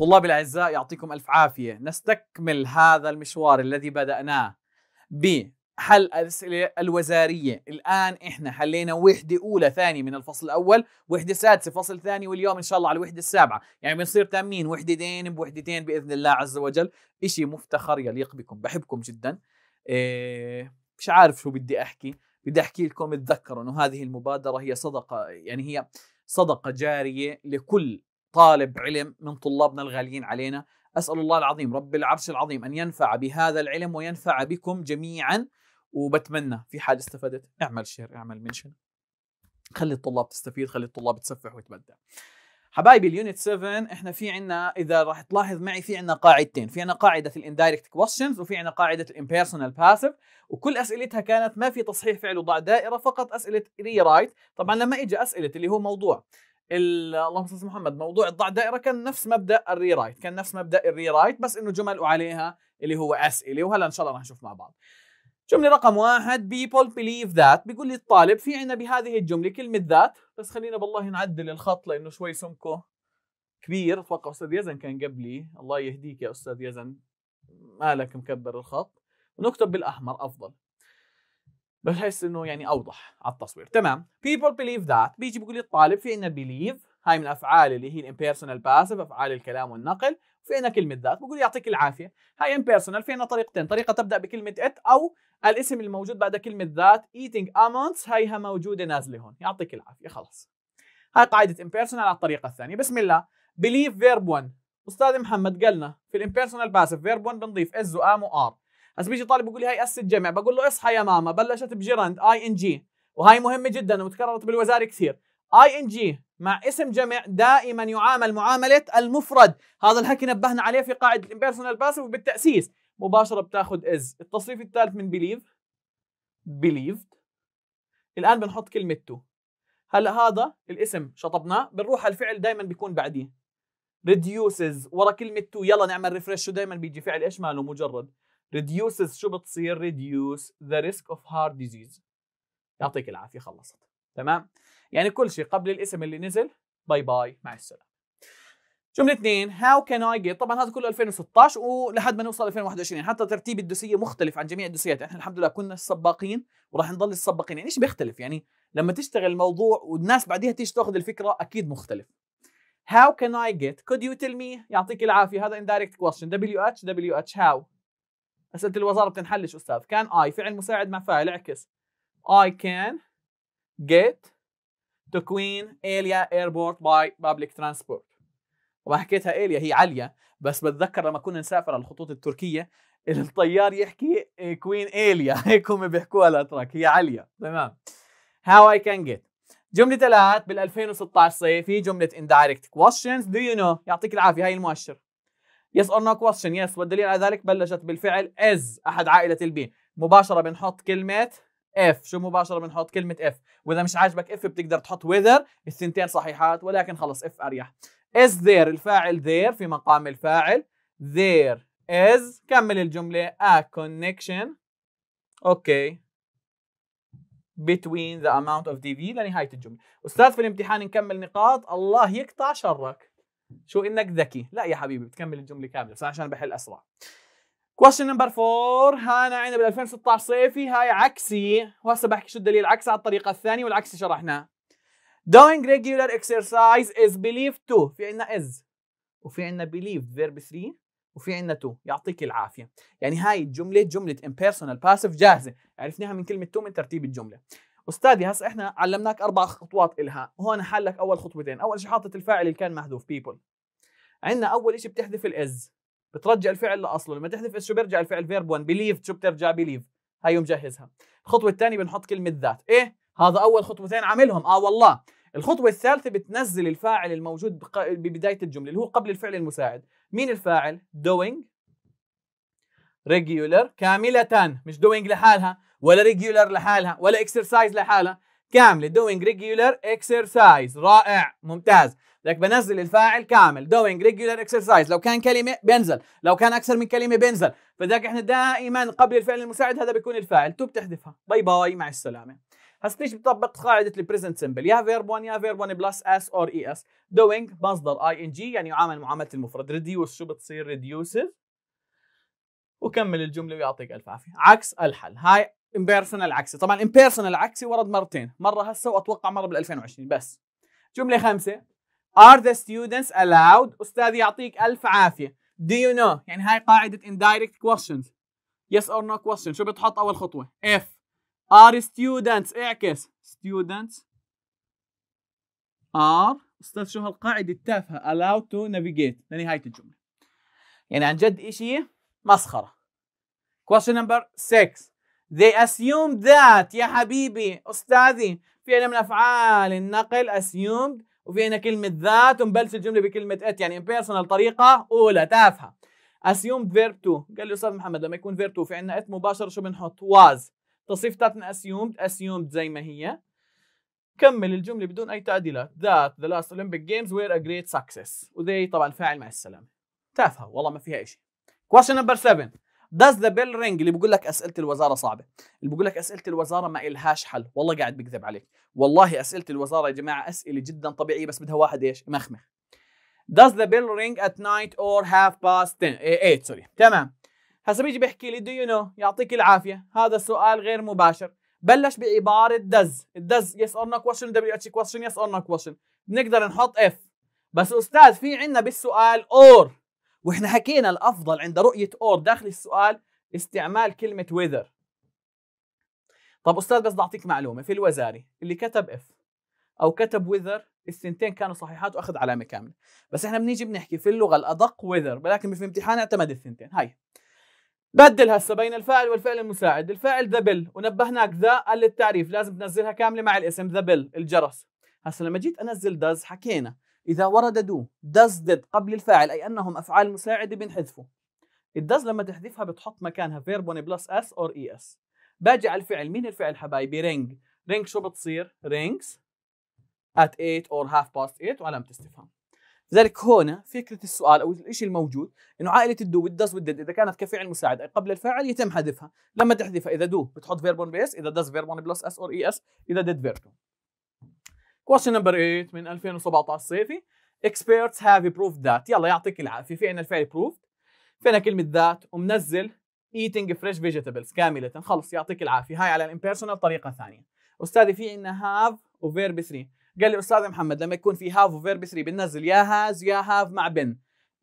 طلاب الأعزاء يعطيكم ألف عافية نستكمل هذا المشوار الذي بدأناه بحل الأسئلة الوزارية الآن إحنا حلينا وحدة أولى ثانية من الفصل الأول وحدة سادسة فصل ثاني واليوم إن شاء الله على الوحدة السابعة يعني بنصير تامين وحدتين بوحدتين بإذن الله عز وجل إشي مفتخر يليق بكم بحبكم جدا إيه مش عارف شو بدي أحكي بدي أحكي لكم اتذكروا أنه هذه المبادرة هي صدقة يعني هي صدقة جارية لكل طالب علم من طلابنا الغاليين علينا أسأل الله العظيم رب العرش العظيم أن ينفع بهذا العلم وينفع بكم جميعا وبتمنى في حال استفدت اعمل شير اعمل منشن خلي الطلاب تستفيد خلي الطلاب تسفح وتبدع حبايبي اليونت 7 احنا في عنا اذا راح تلاحظ معي في عنا قاعدتين في عنا قاعده الاندايركت كويشنز وفي عنا قاعده الامبيرسونال باسف وكل اسئلتها كانت ما في تصحيح فعل وضع دائره فقط اسئله ري رايت طبعا لما اجى اسئله اللي هو موضوع اللهم صل محمد موضوع الضع دائره كان نفس مبدا الري رايت كان نفس مبدا الري رايت بس انه جمل وعليها اللي هو اسئله وهلا ان شاء الله رح نشوف مع بعض جملة رقم واحد بيبول بيليف ذات بيقول لي الطالب في عنا بهذه الجملة كلمة ذات بس خلينا بالله نعدل الخط لأنه شوي سمكه كبير أتوقع أستاذ يزن كان قبلي الله يهديك يا أستاذ يزن مالك مكبر الخط ونكتب بالأحمر أفضل بحس انه يعني اوضح على التصوير تمام people believe that بيجي بيقول لي الطالب في عندنا بيليف هاي من الافعال اللي هي الامبيرسونال باسف افعال الكلام والنقل في عندنا كلمه ذات بقول يعطيك العافيه هاي امبيرسونال في عندنا طريقتين طريقه تبدا بكلمه ات او الاسم الموجود بعد كلمه ذات eating amounts هيها موجوده نازله هون يعطيك العافيه خلاص هاي قاعده امبيرسونال على الطريقه الثانيه بسم الله بليف فيرب 1 استاذ محمد قالنا في الامبيرسونال باسف فيرب 1 بنضيف از وام وار بس بيجي طالب بيقول لي هاي اسد جمع بقول له اصحى يا ماما بلشت بجرند اي ان جي وهي مهمه جدا وتكررت بالوزاره كثير اي ان جي مع اسم جمع دائما يعامل معامله المفرد هذا الحكي نبهنا عليه في قاعده الامبيرسونال باسيف وبالتاسيس مباشره بتاخذ از التصريف الثالث من بليف believed الان بنحط كلمه تو هلا هذا الاسم شطبناه بنروح على الفعل دائما بيكون بعديه reduces ورا كلمه تو يلا نعمل ريفرش شو دائما بيجي فعل ايش ماله مجرد reduces شو بتصير reduce the risk of heart disease يعطيك العافية خلصت تمام يعني كل شيء قبل الاسم اللي نزل باي باي مع السلامة جملة اثنين هاو كان اي جيت طبعا هذا كله 2016 ولحد ما نوصل 2021 حتى ترتيب الدوسية مختلف عن جميع الدوسيات احنا الحمد لله كنا السباقين وراح نضل السباقين يعني ايش بيختلف يعني لما تشتغل موضوع والناس بعديها تيجي تاخذ الفكرة اكيد مختلف How can I get could you tell me يعطيك العافية هذا indirect question WH WH how اسئله الوزاره بتنحلش استاذ كان اي فعل مساعد مع فاعل اعكس اي كان جيت تو كوين Alia ايربورت باي بابليك ترانسبورت طبعا حكيتها إيليا هي عليا بس بتذكر لما كنا نسافر على الخطوط التركية الطيار يحكي كوين إيليا هيك هم بيحكوها الأتراك هي عليا تمام هاو اي كان جيت جملة ثلاث بال 2016 صيفي جملة indirect questions do you know يعطيك العافية هاي المؤشر يس اور نو كويستشن يس والدليل على ذلك بلشت بالفعل از احد عائله البي مباشره بنحط كلمه اف شو مباشره بنحط كلمه اف واذا مش عاجبك اف بتقدر تحط وذر الثنتين صحيحات ولكن خلص اف اريح is there الفاعل there في مقام الفاعل there is كمل الجملة a connection okay between the amount of dv لنهاية الجملة أستاذ في الامتحان نكمل نقاط الله يقطع شرك شو انك ذكي لا يا حبيبي بتكمل الجمله كامله بس عشان بحل اسرع كويشن نمبر 4 هانا عندنا بال 2016 صيفي هاي عكسي وهسه بحكي شو الدليل عكس على الطريقه الثانيه والعكسي شرحناه doing regular exercise is believed to في عندنا is وفي عندنا believed verb 3 وفي عندنا تو يعطيك العافيه يعني هاي الجمله جمله impersonal passive جاهزه عرفناها من كلمه تو من ترتيب الجمله استاذي هسا احنا علمناك اربع خطوات الها هون حالك اول خطوتين اول شيء حاطط الفاعل اللي كان محذوف بيبل عندنا اول شيء بتحذف الاز بترجع الفعل لاصله لما تحذف از شو بيرجع الفعل فيرب 1 بليف شو بترجع بليف هي مجهزها الخطوه الثانيه بنحط كلمه ذات ايه هذا اول خطوتين عاملهم اه والله الخطوة الثالثة بتنزل الفاعل الموجود بق... ببداية الجملة اللي هو قبل الفعل المساعد مين الفاعل؟ دوينج ريجولر كاملة مش دوينج لحالها ولا ريجولر لحالها ولا اكسرسايز لحالها كامله دوينج ريجولر اكسرسايز رائع ممتاز لك بنزل الفاعل كامل دوينج ريجولر اكسرسايز لو كان كلمه بنزل لو كان اكثر من كلمه بنزل فذاك احنا دائما قبل الفعل المساعد هذا بيكون الفاعل تو بتحذفها باي باي مع السلامه هسه ليش بتطبق قاعده البريزنت سمبل يا فيرب 1 يا فيرب 1 بلس اس اور اي اس دوينج مصدر اي ان جي يعني يعامل معامله المفرد ريديوس شو بتصير ريديوسز وكمل الجمله ويعطيك الف عافيه عكس الحل هاي امبيرسونال عكسي طبعا امبيرسونال عكسي ورد مرتين مره هسه واتوقع مره بال 2020 بس جمله خامسه are the students allowed استاذ يعطيك الف عافيه do you know يعني هاي قاعده indirect questions yes or no question شو بتحط اول خطوه if are students اعكس students are استاذ شو هالقاعده التافهه allowed to navigate لنهايه الجمله يعني عن جد شيء مسخره question number 6 They assumed that يا حبيبي أستاذي في عنا من أفعال النقل assumed وفي عنا كلمة ذات ومبلش الجملة بكلمة it يعني impersonal طريقة أولى تافهة assumed verb to قال لي أستاذ محمد لما يكون verb to في عنا it مباشرة شو بنحط was تصيف تاتنا assumed assumed زي ما هي كمل الجملة بدون أي تعديلات that the last Olympic games were a great success وذي طبعا فاعل مع السلامة تافهة والله ما فيها إشي question number 7 داز ذا بيل رينج اللي بيقول لك اسئله الوزاره صعبه اللي بيقول لك اسئله الوزاره ما إلهاش حل والله قاعد بكذب عليك والله اسئله الوزاره يا جماعه اسئله جدا طبيعيه بس بدها واحد ايش مخمخ Does the bell ring at night or half past 10 8 سوري تمام هسه بيجي بيحكي لي do you know يعطيك العافيه هذا السؤال غير مباشر بلش بعباره does does yes or no question دبليو اتش question yes or no question بنقدر نحط اف بس استاذ في عندنا بالسؤال or واحنا حكينا الافضل عند رؤيه اور داخل السؤال استعمال كلمه ويذر طب استاذ بس بدي اعطيك معلومه في الوزاري اللي كتب اف او كتب ويذر الثنتين كانوا صحيحات واخذ علامه كامله بس احنا بنيجي بنحكي في اللغه الادق ويذر ولكن في الامتحان اعتمد الثنتين هاي بدل هسه بين الفاعل والفعل المساعد الفاعل ذا بل ونبهناك ذا قال للتعريف لازم تنزلها كامله مع الاسم ذا بل الجرس هسه لما جيت انزل داز حكينا إذا ورد دو does did قبل الفاعل أي أنهم أفعال مساعدة it الدز لما تحذفها بتحط مكانها فيربون بلس اس اور اي اس باجي على الفعل مين الفعل حبايبي رينج رينج شو بتصير رينجز at 8 or half past 8 وعلامة استفهام لذلك هون فكرة السؤال أو الشيء الموجود إنه عائلة الدو والدز والديد إذا كانت كفعل مساعد أي قبل الفاعل يتم حذفها لما تحذفها إذا دو بتحط فيربون بيس إذا دز فيربون بلس اس اور اي اس إذا ديد فيربون Question number 8 من 2017 صيفي experts have proved that يلا يعطيك العافيه في عندنا الفعل proved فينا كلمه ذات ومنزل eating fresh vegetables كامله خلص يعطيك العافيه هاي على الامبيرسونال طريقه ثانيه استاذي في عندنا have وفيرب 3 قال لي استاذ محمد لما يكون في have وفيرب 3 بننزل يا هاز يا have مع بن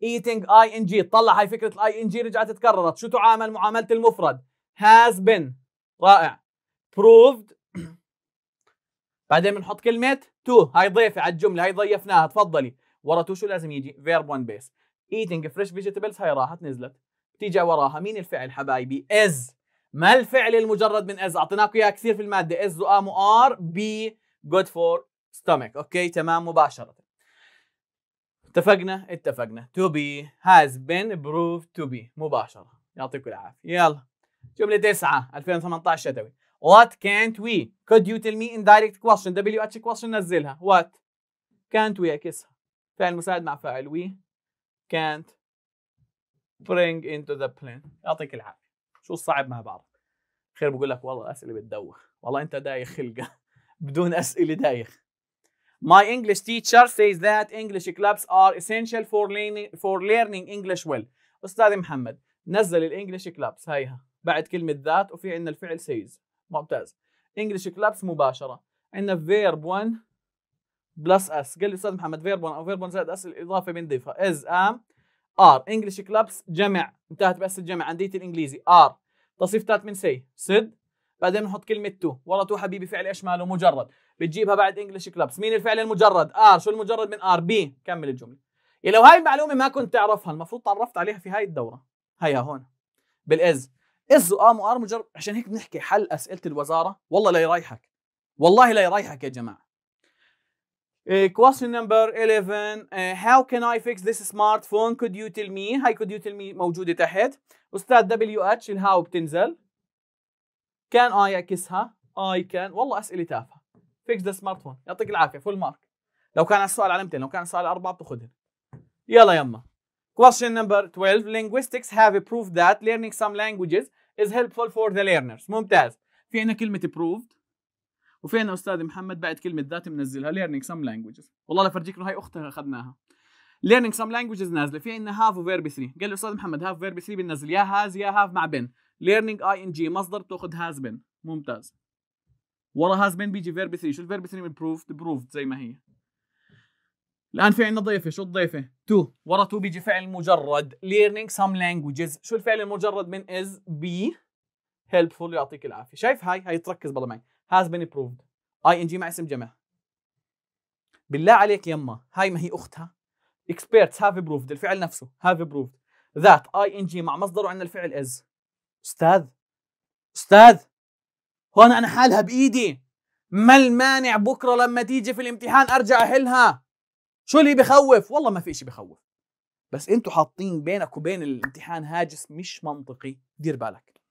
eating ing طلع هاي فكره الاي ان جي رجعت تكررت شو تعامل معامله المفرد has been رائع proved بعدين بنحط كلمه تو هاي ضيفه على الجمله هاي ضيفناها تفضلي ورا تو شو لازم يجي فيرب 1 بيس ايتنج فريش فيجيتابلز هاي راحت نزلت بتيجي وراها مين الفعل حبايبي از ما الفعل المجرد من از اعطيناكم اياها كثير في الماده از وام وار بي جود فور ستومك اوكي تمام مباشره اتفقنا اتفقنا تو بي هاز بين بروف تو بي مباشره يعطيكم العافيه يلا جمله 9 2018 شتوي What can't we? Could you tell me in direct question WH question نزلها What can't we اكسها فعل مساعد مع فعل we can't bring into the plan. يعطيك العافية شو الصعب مع بعض خير بقول لك والله الأسئلة بتدوخ والله أنت دايخ خلقة بدون أسئلة دايخ My English teacher says that English clubs are essential for learning for learning English well. أستاذ محمد نزل الإنجليش كلابس هايها بعد كلمة ذات وفي عندنا الفعل says ممتاز انجلش كلابس مباشره عندنا فيرب 1 بلس اس قال لي استاذ محمد فيرب 1 او فيرب 1 زائد اس الاضافه بنضيفها از ام ار انجلش كلابس جمع انتهت بس الجمع عندية الانجليزي ار تصيف ثالث من سي سد بعدين بنحط كلمه تو ورا تو حبيبي فعل ايش ماله مجرد بتجيبها بعد انجلش كلابس مين الفعل المجرد ار شو المجرد من ار بي كمل الجمله لو هاي المعلومه ما كنت تعرفها المفروض تعرفت عليها في هاي الدوره هيا هون بالاز از ام آه، ار آه، مجرد عشان هيك بنحكي حل اسئله الوزاره والله لا يريحك والله لا يريحك يا جماعه إيه، question number 11 إيه، how can I fix this smartphone could you tell me هاي could you tell me موجودة تحت أستاذ اتش الهاو بتنزل can I أكسها I can والله أسئلة تافهة fix the smartphone يعطيك العافية فول مارك لو كان السؤال علمتين لو كان السؤال أربعة بتاخذهم يلا يما Question number 12 linguistics have proved that learning some languages is helpful for the learners ممتاز في عندنا كلمة proved وفي عندنا أستاذ محمد بعد كلمة ذات منزلها learning some languages والله لفرجيك إنه هاي أختها أخذناها learning some languages نازلة في عندنا have وverb 3 قال الأستاذ محمد have verb 3 بنزل يا has يا have مع been learning ing مصدر بتاخذ has been ممتاز ورا has been بيجي verb 3 شو الverb 3 من proved proved زي ما هي الان في عندنا ضيفه شو الضيفه تو ورا تو بيجي فعل مجرد learning some languages شو الفعل المجرد من is be helpful يعطيك العافيه شايف هاي هاي تركز بالله معي has been approved اي ان جي مع اسم جمع بالله عليك يما هاي ما هي اختها experts have approved الفعل نفسه have approved ذات اي ان جي مع مصدره عندنا الفعل از استاذ استاذ هون انا حالها بايدي ما المانع بكره لما تيجي في الامتحان ارجع احلها شو اللي بخوف والله ما في شيء بخوف بس انتم حاطين بينك وبين الامتحان هاجس مش منطقي دير بالك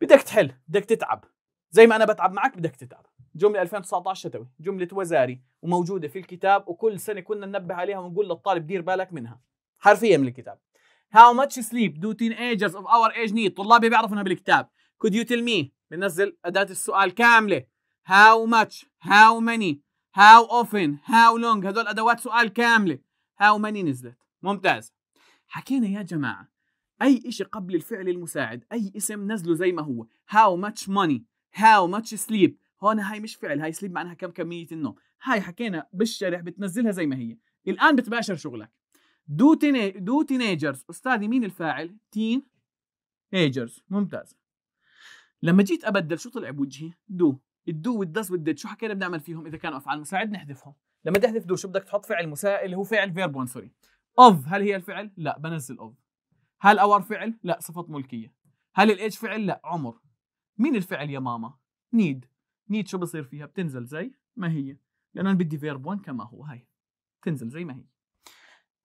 بدك تحل بدك تتعب زي ما انا بتعب معك بدك تتعب جملة 2019 شتوي جملة وزاري وموجودة في الكتاب وكل سنة كنا ننبه عليها ونقول للطالب دير بالك منها حرفيا من الكتاب How much sleep do teenagers of our age need طلابي بيعرفوا انها بالكتاب Could you tell me بنزل أداة السؤال كاملة How much How many هاو اوفن هاو لونج هذول ادوات سؤال كامله هاو ماني نزلت ممتاز حكينا يا جماعه اي شيء قبل الفعل المساعد اي اسم نزله زي ما هو هاو ماتش ماني هاو ماتش سليب هون هاي مش فعل هاي سليب معناها كم كميه النوم هاي حكينا بالشرح بتنزلها زي ما هي الان بتباشر شغلك دو تيني دو تينيجرز استاذي مين الفاعل تين ايجرز ممتاز لما جيت ابدل شو طلع بوجهي دو الدو والداس والديد شو حكينا بنعمل فيهم اذا كانوا افعال مساعد نحذفهم لما تحذف دو شو بدك تحط فعل مساعد اللي هو فعل فيرب 1 سوري اوف هل هي الفعل لا بنزل اوف هل اور فعل لا صفه ملكيه هل الايج فعل لا عمر مين الفعل يا ماما نيد نيد شو بصير فيها بتنزل زي ما هي لانه انا بدي فيرب 1 كما هو هاي تنزل زي ما هي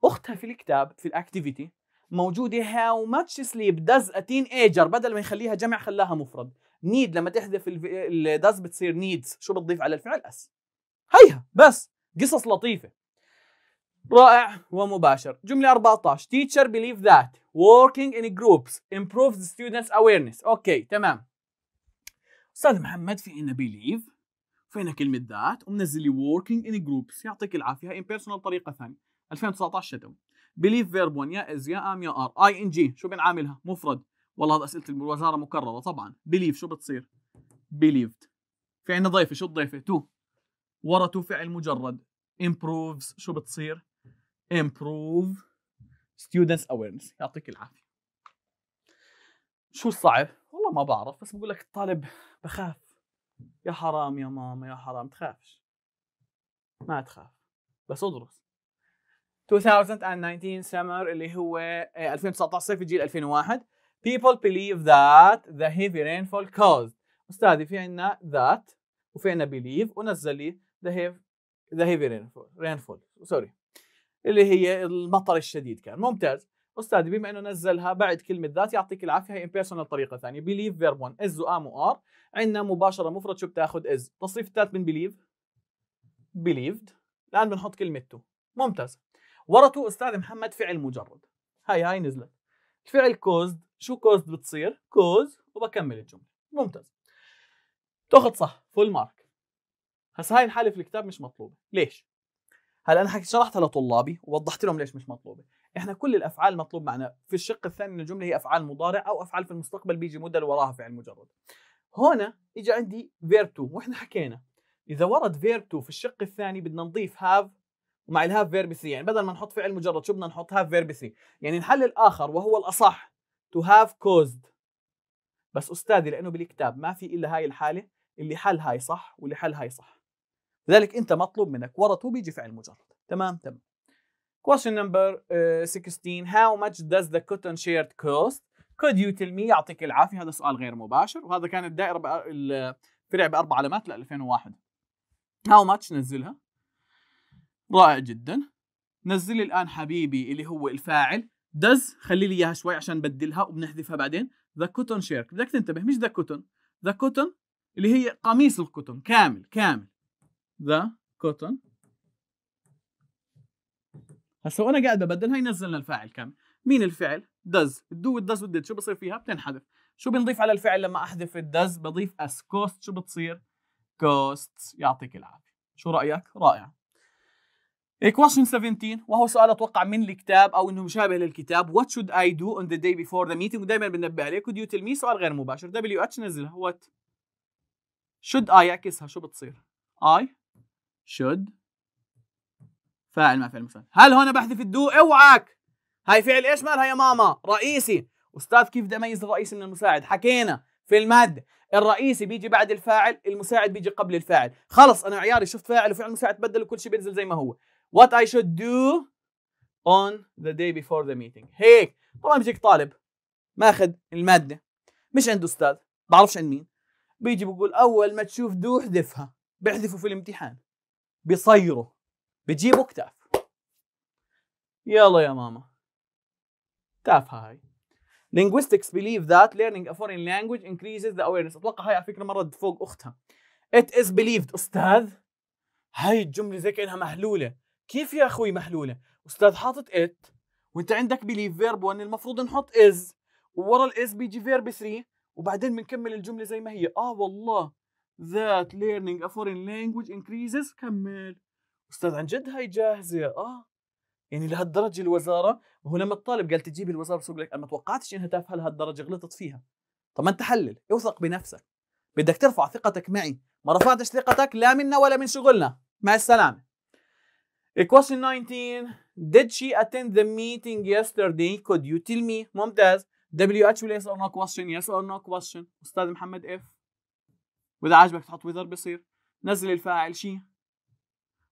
اختها في الكتاب في الاكتيفيتي موجوده هاو ماتش سليب داز تين ايجر بدل ما يخليها جمع خلاها مفرد نيد لما تحذف الداز بتصير نيدز شو بتضيف على الفعل اس هيها بس قصص لطيفه رائع ومباشر جمله 14 teacher believe that working in groups improves the students awareness اوكي تمام استاذ محمد في عندنا بيليف في عندنا كلمه ذات ومنزل لي working in groups يعطيك العافيه هاي امبيرسونال طريقه ثانيه 2019 شتوي believe verb 1 يا از يا ام يا ار اي ان جي شو بنعاملها مفرد والله هذا اسئله الوزاره مكرره طبعا بليف شو بتصير بليفد في عندنا ضيفه شو الضيفه تو ورا تو فعل مجرد امبروفز شو بتصير امبروف ستودنتس اويرنس يعطيك العافيه شو الصعب والله ما بعرف بس بقول لك الطالب بخاف يا حرام يا ماما يا حرام تخافش ما تخاف بس ادرس 2019 سمر اللي هو 2019 آه، صيف الجيل 2001 people believe that the heavy rainfall caused أستاذي في عندنا that وفي عندنا believe ونزل لي the heavy the heavy rainfall rainfall سوري اللي هي المطر الشديد كان ممتاز أستاذي بما أنه نزلها بعد كلمة ذات يعطيك العافية هي impersonal طريقة ثانية believe verb 1 is وام وار عندنا مباشرة مفرد شو بتاخذ is تصريف الثالث من believe believed الآن بنحط كلمة to ممتاز ورا تو أستاذ محمد فعل مجرد هاي هاي نزلت الفعل caused شو كوز بتصير كوز وبكمل الجمله ممتاز تاخذ صح فول مارك هسا هاي الحاله في الكتاب مش مطلوبه ليش هلا انا حكيت شرحتها لطلابي ووضحت لهم ليش مش مطلوبه احنا كل الافعال مطلوب معنا في الشق الثاني من الجمله هي افعال مضارع او افعال في المستقبل بيجي مدل وراها فعل مجرد هنا اجى عندي فيرب تو واحنا حكينا اذا ورد فيرب تو في الشق الثاني بدنا نضيف هاف ومع الهاف فيرب 3 يعني بدل ما نحط فعل مجرد شو بدنا نحط هاف فيرب 3 يعني الحل الاخر وهو الاصح to have caused بس أستاذي لأنه بالكتاب ما في إلا هاي الحالة اللي حل هاي صح واللي حل هاي صح لذلك أنت مطلوب منك ورطه بيجي فعل مجرد تمام تمام Question number uh, آه، 16 How much does the cotton shirt cost? Could you tell me يعطيك العافية هذا سؤال غير مباشر وهذا كان الدائرة بقى الفرع بأربع علامات ل 2001 How much نزلها رائع جدا نزل الآن حبيبي اللي هو الفاعل does خلي لي اياها شوي عشان بدلها وبنحذفها بعدين ذا كوتون شيرك بدك تنتبه مش ذا كوتون ذا كوتون اللي هي قميص القطن كامل كامل ذا كوتون هسا وانا قاعد ببدل هي نزلنا الفاعل كامل مين الفعل does الدو والدز والديد شو بصير فيها بتنحذف شو بنضيف على الفعل لما احذف الدز بضيف اس كوست شو بتصير كوست يعطيك العافيه شو رايك رائع إيه، question 17 وهو سؤال اتوقع من الكتاب او انه مشابه للكتاب what should I do on the day before the meeting ودائما بنبه عليه could you tell me سؤال غير مباشر دبليو اتش نزلها what should I اعكسها شو بتصير I should فاعل ما فعل مفعل هل هنا بحذف الدو اوعك هاي فعل ايش مالها يا ماما رئيسي استاذ كيف بدي اميز الرئيس من المساعد حكينا في الماده الرئيسي بيجي بعد الفاعل المساعد بيجي قبل الفاعل خلص انا عياري شفت فاعل وفعل مساعد تبدل كل شيء بينزل زي ما هو what I should do on the day before the meeting هيك طبعا بيجيك طالب ماخذ المادة مش عنده أستاذ بعرفش عند مين بيجي بقول أول ما تشوف دو احذفها بيحذفوا في الامتحان بيصيروا بجيبوا كتاف يلا يا ماما تافهة هاي Linguistics believe that learning a foreign language increases the awareness أتوقع هاي على فكرة مرة فوق أختها It is believed أستاذ هاي الجملة زي كأنها مهلولة كيف يا اخوي محلوله استاذ حاطط ات وانت عندك بليف فيرب 1 المفروض نحط از وورا الاز بيجي فيرب 3 وبعدين بنكمل الجمله زي ما هي اه والله that learning a foreign language increases كمل استاذ عن جد هاي جاهزه اه يعني لهالدرجه الوزاره وهو لما الطالب قال تجيب الوزاره بسوق لك انا ما توقعتش انها تافهه لهالدرجه غلطت فيها طب ما انت حلل اوثق بنفسك بدك ترفع ثقتك معي ما رفعتش ثقتك لا منا ولا من شغلنا مع السلامه Question 19 Did she attend the meeting yesterday? Could you tell me? ممتاز WH ولا yes or no question yes or no question أستاذ محمد F وإذا عجبك تحط whether بصير نزل الفاعل شي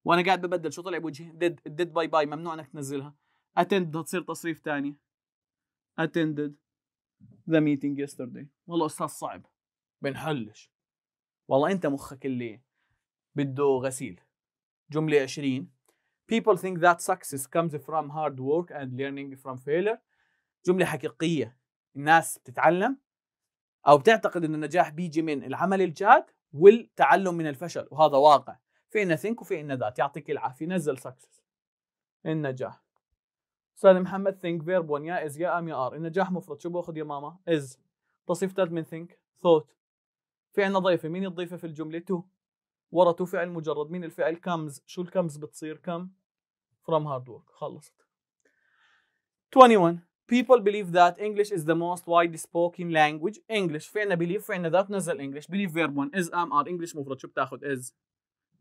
وأنا قاعد ببدل شو طلع بوجهي did did باي باي ممنوع إنك تنزلها attend بدها تصير تصريف ثاني attended the meeting yesterday والله أستاذ صعب بنحلش والله أنت مخك اللي بده غسيل جملة 20 people think that success comes from hard work and learning from failure جملة حقيقية الناس بتتعلم أو بتعتقد أن النجاح بيجي من العمل الجاد والتعلم من الفشل وهذا واقع في إن think وفي إن ذات يعطيك العافية نزل success النجاح أستاذ محمد think verb one يا is يا am يا are النجاح مفرد شو باخذ يا ماما is تصيف تاد من think thought في عندنا ضيفة مين الضيفة في الجملة to ورته فعل مجرد مين الفعل كمز شو الكمز بتصير كم from hard work خلصت 21 people believe that English is the most widely spoken language English في عندنا believe في عندنا that نزل English believe verb one is am are English مفرد شو بتاخذ is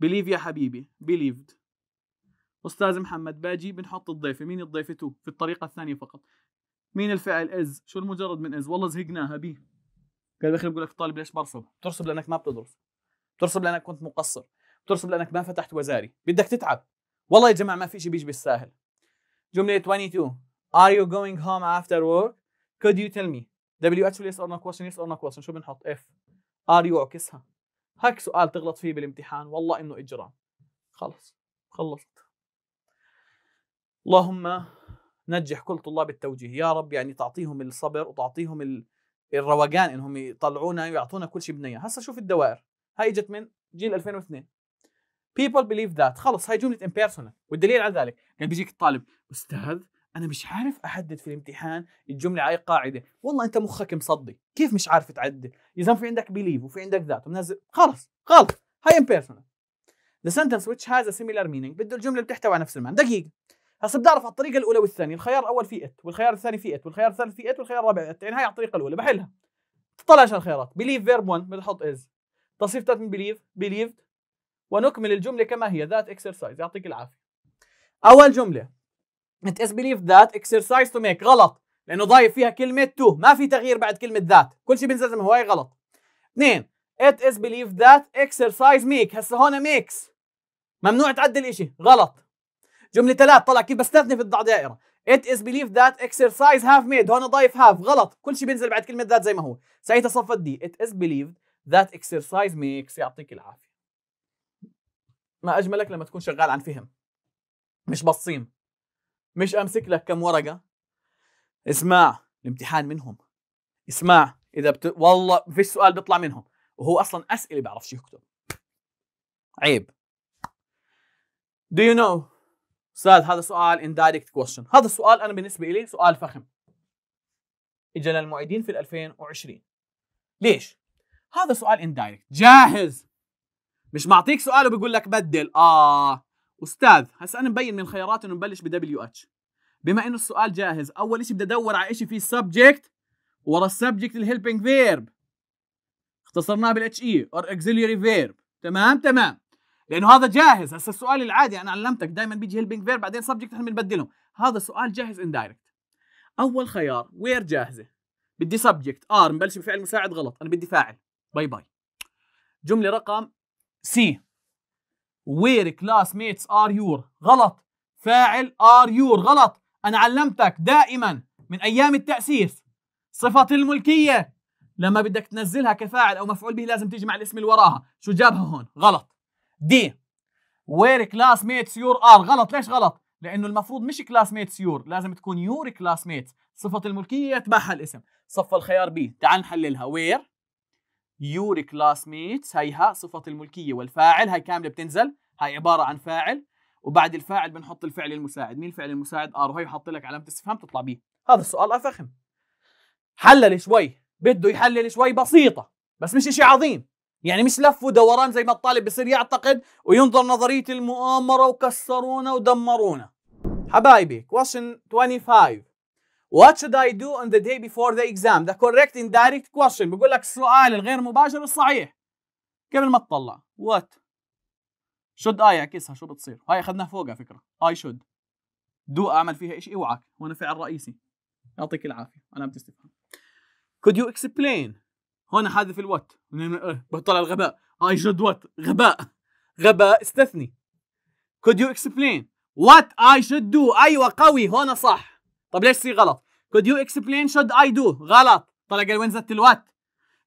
believe يا حبيبي believed استاذ محمد باجي بنحط الضيفه مين الضيفه تو في الطريقه الثانيه فقط مين الفعل is شو المجرد من is والله زهقناها بي قال بخير بقول لك الطالب ليش برسب ترصب لانك ما بتدرس بترسب لانك كنت مقصر بترسب لانك ما فتحت وزاري بدك تتعب والله يا جماعه ما في شيء بيجي بالساهل جمله 22 Are you going home after work? Could you tell me? WH yes or no question yes or no question شو بنحط اف Are you عكسها هاك سؤال تغلط فيه بالامتحان والله انه اجرام خلص خلصت اللهم نجح كل طلاب التوجيه يا رب يعني تعطيهم الصبر وتعطيهم الروقان انهم يطلعونا ويعطونا كل شيء بدنا اياه هسه شوف الدوائر هاي اجت من جيل 2002 people believe that خلص هاي جمله impersonal والدليل على ذلك كان يعني بيجيك الطالب استاذ انا مش عارف احدد في الامتحان الجمله على قاعده والله انت مخك مصدي كيف مش عارف تعدل اذا في عندك believe وفي عندك ذات ومنزل خلص خلص هاي impersonal The sentence which has a similar meaning بده الجملة اللي بتحتوي على نفس المعنى دقيقة هسه بدي اعرف على الطريقة الأولى والثانية الخيار الأول في ات والخيار الثاني في ات والخيار الثالث في ات والخيار الرابع ات يعني هاي على الطريقة الأولى بحلها تطلع على الخيارات believe verb 1 بدي احط is تصيف that بليف بليف ونكمل الجملة كما هي ذات اكسرسايز يعطيك العافية أول جملة it is believed that exercise to make غلط لأنه ضايف فيها كلمة to ما في تغيير بعد كلمة that كل شيء بينزل هو غلط اثنين it is believed that exercise make هسه هون makes ممنوع تعدل شيء غلط جملة ثلاث طلع كيف بستثني في الضع دائرة it is believed that exercise have made هون ضايف have غلط كل شيء بينزل بعد كلمة ذات زي ما هو ساعتها صف دي it is believed ذات اكسرسايز ميكس يعطيك العافيه ما اجملك لما تكون شغال عن فهم مش بصيم مش امسك لك كم ورقه اسمع الامتحان منهم اسمع اذا بت... والله في سؤال بيطلع منهم وهو اصلا اسئله بيعرفش يكتب عيب Do you know استاذ هذا سؤال indirect question هذا السؤال انا بالنسبه لي سؤال فخم اجى للمعيدين في 2020 ليش هذا سؤال اندايركت جاهز مش معطيك سؤال وبقول لك بدل اه استاذ هسا انا مبين من الخيارات انه نبلش بدبليو اتش بما انه السؤال جاهز اول شيء بدي ادور على شيء فيه سبجكت ورا السبجكت الهيلبنج فيرب اختصرناه بالاتش اي اور اكزيليري فيرب تمام تمام لانه هذا جاهز هسا السؤال العادي انا علمتك دائما بيجي هيلبنج فيرب بعدين سبجكت احنا بنبدلهم هذا سؤال جاهز اندايركت اول خيار وير جاهزه بدي سبجكت ار مبلش بفعل مساعد غلط انا بدي فاعل باي باي جمله رقم سي وير كلاس ميتس ار يور غلط فاعل ار يور غلط انا علمتك دائما من ايام التاسيس صفه الملكيه لما بدك تنزلها كفاعل او مفعول به لازم تيجي مع الاسم اللي وراها شو جابها هون غلط دي وير كلاس ميتس يور ار غلط ليش غلط لانه المفروض مش كلاس ميتس يور لازم تكون يور كلاس ميتس صفه الملكيه يتبعها الاسم صفى الخيار بي تعال نحللها وير يور كلاس ميتس هي ها صفة الملكية والفاعل هي كاملة بتنزل هي عبارة عن فاعل وبعد الفاعل بنحط الفعل المساعد مين الفعل المساعد ار آه، وهي بحط لك علامة استفهام تطلع بيه هذا السؤال فخم حلل شوي بده يحلل شوي بسيطة بس مش شيء عظيم يعني مش لف ودوران زي ما الطالب بصير يعتقد وينظر نظرية المؤامرة وكسرونا ودمرونا حبايبي question 25 What should I do on the day before the exam? The correct indirect question بقول لك السؤال الغير مباشر الصحيح قبل ما تطلع What should I اعكسها شو بتصير؟ هاي اخذناها فوق على فكرة I should do اعمل فيها شيء اوعك وانا فعل رئيسي يعطيك العافية أنا بتستفهم Could you explain هون حادث what. أه، بطلع الغباء I should what غباء غباء استثني Could you explain what I should do أيوة قوي هون صح طب ليش سي غلط؟ Could you explain should I do؟ غلط طلع قال وين زدت الوات؟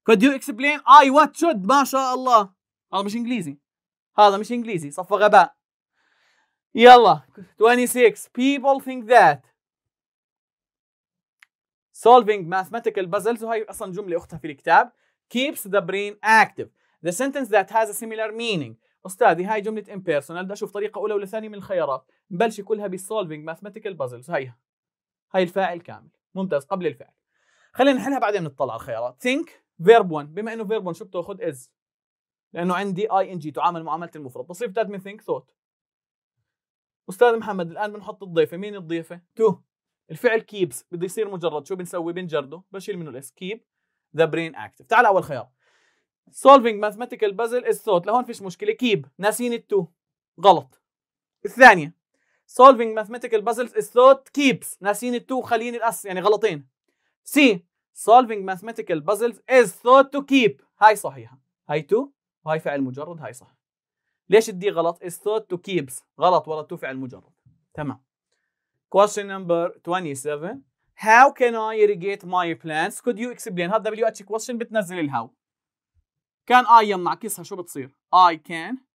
Could you explain I what should؟ ما شاء الله هذا مش انجليزي هذا مش انجليزي صفى غباء يلا 26 people think that solving mathematical puzzles وهي اصلا جمله اختها في الكتاب keeps the brain active the sentence that has a similar meaning استاذي هاي جمله impersonal بدي اشوف طريقه اولى ولا ثانيه من الخيارات نبلش كلها solving mathematical puzzles هيها هاي الفاعل كامل ممتاز قبل الفعل خلينا نحلها بعدين نطلع على الخيارات think verb 1 بما انه verb 1 شو بتاخذ is لانه عندي اي ان جي تعامل معامله المفرد تصريف ثالث من think thought استاذ محمد الان بنحط الضيفه مين الضيفه تو الفعل keeps بده يصير مجرد شو بنسوي بنجرده بشيل منه الاس keep the brain active تعال اول خيار solving mathematical puzzle is thought لهون فيش مشكله keep ناسين التو غلط الثانيه solving mathematical puzzles is thought keeps ناسين التو خلين الاس يعني غلطين سي solving mathematical puzzles is thought to keep هاي صحيحة هاي تو وهاي فعل مجرد هاي صح ليش الدي غلط is thought to keeps غلط ولا تو فعل مجرد تمام question number 27 how can I irrigate my plants could you explain هذا WH question بتنزل الهاو كان I يمنع كيسها شو بتصير I can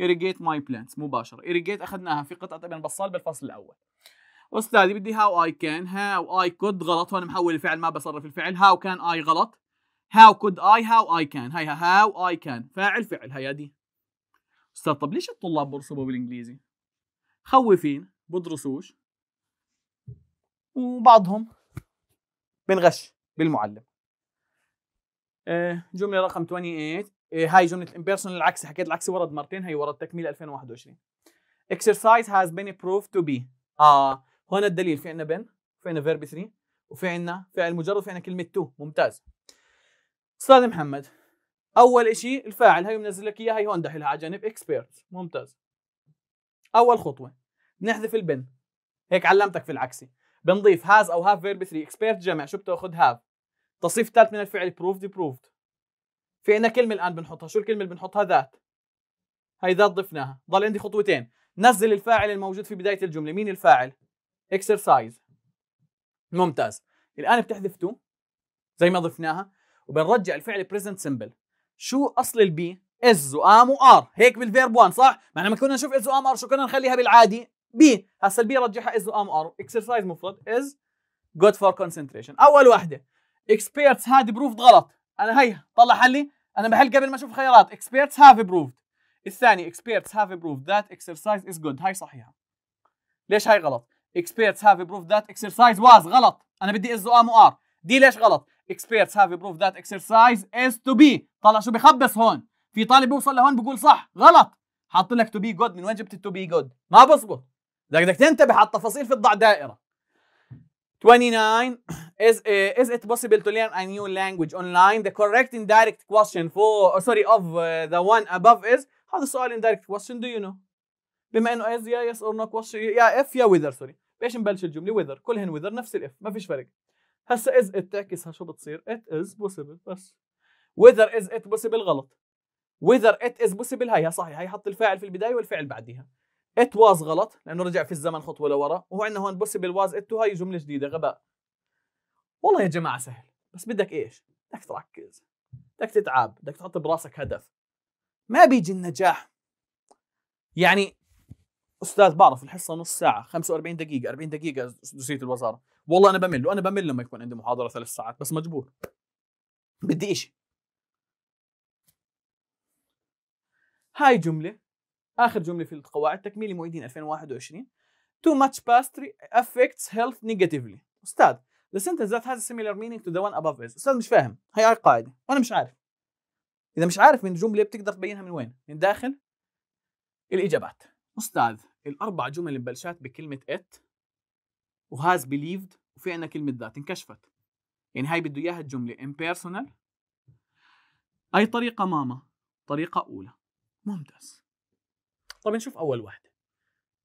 irrigate my plants مباشرة irrigate أخذناها في قطعة ابن بصال بالفصل الأول أستاذي بدي هاو اي كان هاو اي كود غلط هون محول الفعل ما بصرف الفعل هاو كان اي غلط هاو كود اي هاو اي كان هيها هاو اي كان فاعل فعل هيا دي أستاذ طب ليش الطلاب برسبوا بالإنجليزي خوفين بدرسوش وبعضهم بنغش بالمعلم آه، جملة رقم 28 إيه، هاي جمله الامبيرسونال العكسي حكيت العكسي ورد مرتين هي ورد تكميل 2021 exercise has been proved to be اه هون الدليل في عندنا been في عندنا فيرب 3 وفي عندنا فعل مجرد وفي عندنا كلمه تو ممتاز استاذ محمد اول شيء الفاعل هي منزل لك اياها هي هون دحلها على جنب اكسبيرت ممتاز اول خطوه بنحذف البن هيك علمتك في العكسي بنضيف هاز او هاف فيرب 3 اكسبيرت جمع شو بتاخذ هاف تصيف ثالث من الفعل بروفد بروفد في عندنا كلمه الان بنحطها شو الكلمه اللي بنحطها ذات هي ذات ضفناها ضل عندي خطوتين نزل الفاعل الموجود في بدايه الجمله مين الفاعل اكسرسايز ممتاز الان بتحذف تو زي ما ضفناها وبنرجع الفعل بريزنت سمبل شو اصل البي از وام وار هيك بالفيرب 1 صح ما لما كنا نشوف از وام ار شو كنا نخليها بالعادي بي هسا البي رجعها از وام ار اكسرسايز مفرد از جود فور كونسنتريشن اول واحدة اكسبيرتس هذه بروف غلط انا هي طلع حلي انا بحل قبل ما اشوف الخيارات experts have proved الثاني experts have proved that exercise is good هاي صحيحه ليش هاي غلط experts have proved that exercise was غلط انا بدي اس ام وار دي ليش غلط experts have proved that exercise is to be طلع شو بخبص هون في طالب بيوصل لهون بقول صح غلط حاط لك تو بي جود من وين جبت التو بي جود ما بزبط بدك تنتبه على التفاصيل في الضع دائره 29, is, uh, is it possible to learn a new language online? The correct indirect question for, oh, sorry, of uh, the one above is, هذا السؤال indirect question, do you know? بما انه is يا yes or no question, يا if يا whether, sorry. بايش نبلش الجملة whether, كلهن whether نفس الاف, ما فيش فرق. هسا is it تعكسها شو بتصير؟ it is possible بس. whether is it possible غلط. whether it is possible هيها صحيح هي حط الفاعل في البداية والفعل بعديها. ات واز غلط لانه رجع في الزمن خطوه لورا وهو عندنا هون بوسيبل واز ات هاي جمله جديده غباء والله يا جماعه سهل بس بدك ايش بدك تركز بدك تتعب بدك تحط براسك هدف ما بيجي النجاح يعني استاذ بعرف الحصه نص ساعه 45 دقيقه 40 دقيقه دوسيه الوزاره والله انا بمل وانا بمل لما يكون عندي محاضره ثلاث ساعات بس مجبور بدي إشي هاي جملة اخر جمله في القواعد تكميل معيدين 2021 too much pastry affects health negatively استاذ the sentence that has a similar meaning to the one above is استاذ مش فاهم هي قاعده وانا مش عارف اذا مش عارف من جمله بتقدر تبينها من وين من داخل الاجابات استاذ الاربع جمل اللي مبلشات بكلمه ات وهاز بليفد وفي عندنا كلمه ذات انكشفت يعني هاي بده اياها الجمله impersonal اي طريقه ماما طريقه اولى ممتاز طب نشوف اول واحده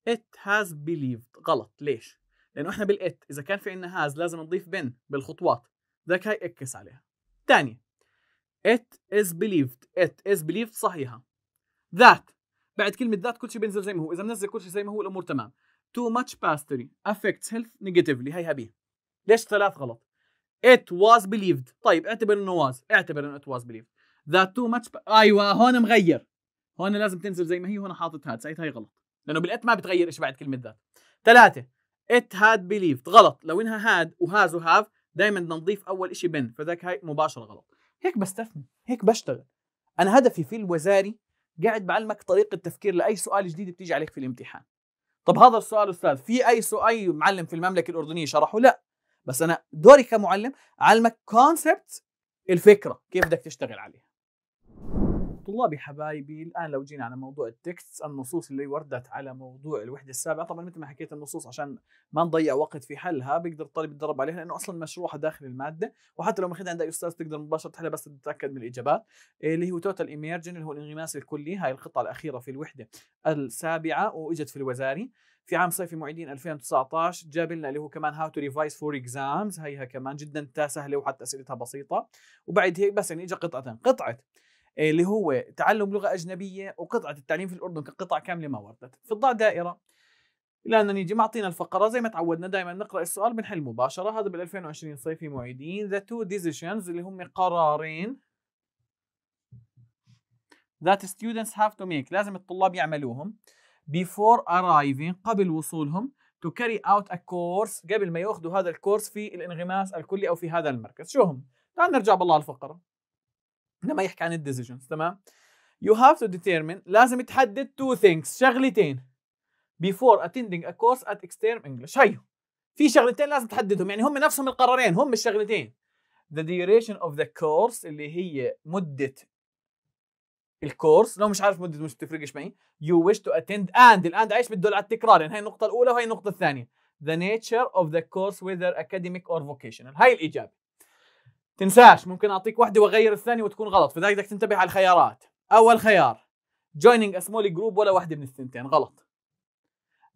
it has believed غلط ليش لانه احنا بالات اذا كان في عندنا has لازم نضيف been بالخطوات ذاك هاي اكس عليها ثانيه it is believed it is believed صحيحه ذات بعد كلمه ذات كل شيء بينزل زي ما هو اذا منزل كل شيء زي ما هو الامور تمام too much pastry affects health negatively هي هبيه ليش ثلاث غلط it was believed طيب اعتبر انه was اعتبر انه it was believed that too much ايوه هون مغير هون لازم تنزل زي ما هي هون حاطط هاد ساعتها هي غلط لانه بالات ما بتغير شيء بعد كلمه ذات ثلاثه ات هاد بيليفد غلط لو انها هاد وهاز وهاف دائما بدنا نضيف اول شيء بن فذاك هاي مباشره غلط هيك بستثني هيك بشتغل انا هدفي في الوزاري قاعد بعلمك طريقه تفكير لاي سؤال جديد بتيجي عليك في الامتحان طب هذا السؤال استاذ في اي سؤال معلم في المملكه الاردنيه شرحه لا بس انا دوري كمعلم اعلمك كونسبت الفكره كيف بدك تشتغل عليها طلابي حبايبي الان لو جينا على موضوع التكست النصوص اللي وردت على موضوع الوحده السابعه طبعا مثل ما حكيت النصوص عشان ما نضيع وقت في حلها بيقدر الطالب يتدرب عليها لانه اصلا مشروعها داخل الماده وحتى لو ما اخذها عند اي استاذ تقدر مباشره تحلها بس تتاكد من الاجابات آه، اللي هو توتال ايمرجن اللي هو الانغماس الكلي هاي القطعه الاخيره في الوحده السابعه واجت في الوزاري في عام صيفي معيدين 2019 جاب لنا اللي هو كمان هاو تو ريفايز فور اكزامز هيها كمان جدا سهله وحتى اسئلتها بسيطه وبعد هيك بس يعني اجى قطعتين قطعه اللي هو تعلم لغه اجنبيه وقطعه التعليم في الاردن كقطعه كامله ما وردت في الضع دائره لانه نيجي معطينا الفقره زي ما تعودنا دائما نقرا السؤال بنحل مباشره هذا بال 2020 صيفي معيدين ذا تو ديزيشنز اللي هم قرارين ذات ستودنتس هاف تو ميك لازم الطلاب يعملوهم before arriving قبل وصولهم to carry out a course قبل ما ياخذوا هذا الكورس في الانغماس الكلي او في هذا المركز شو هم؟ تعال نرجع بالله الفقره لما يحكي عن الديسيجنز تمام يو هاف تو determine لازم تحدد تو ثينكس شغلتين before attending a course at اكسترم English هيو في شغلتين لازم تحددهم يعني هم نفسهم القرارين هم الشغلتين the duration of the course اللي هي مدة الكورس لو مش عارف مدة مش بتفرقش معي you wish to attend and الآن ايش بتدل على التكرار يعني هاي النقطة الأولى وهي النقطة الثانية the nature of the course whether academic or vocational هاي الإجابة تنساش ممكن اعطيك واحده واغير الثانيه وتكون غلط فذلك بدك تنتبه على الخيارات اول خيار joining a small group ولا واحده من الثنتين غلط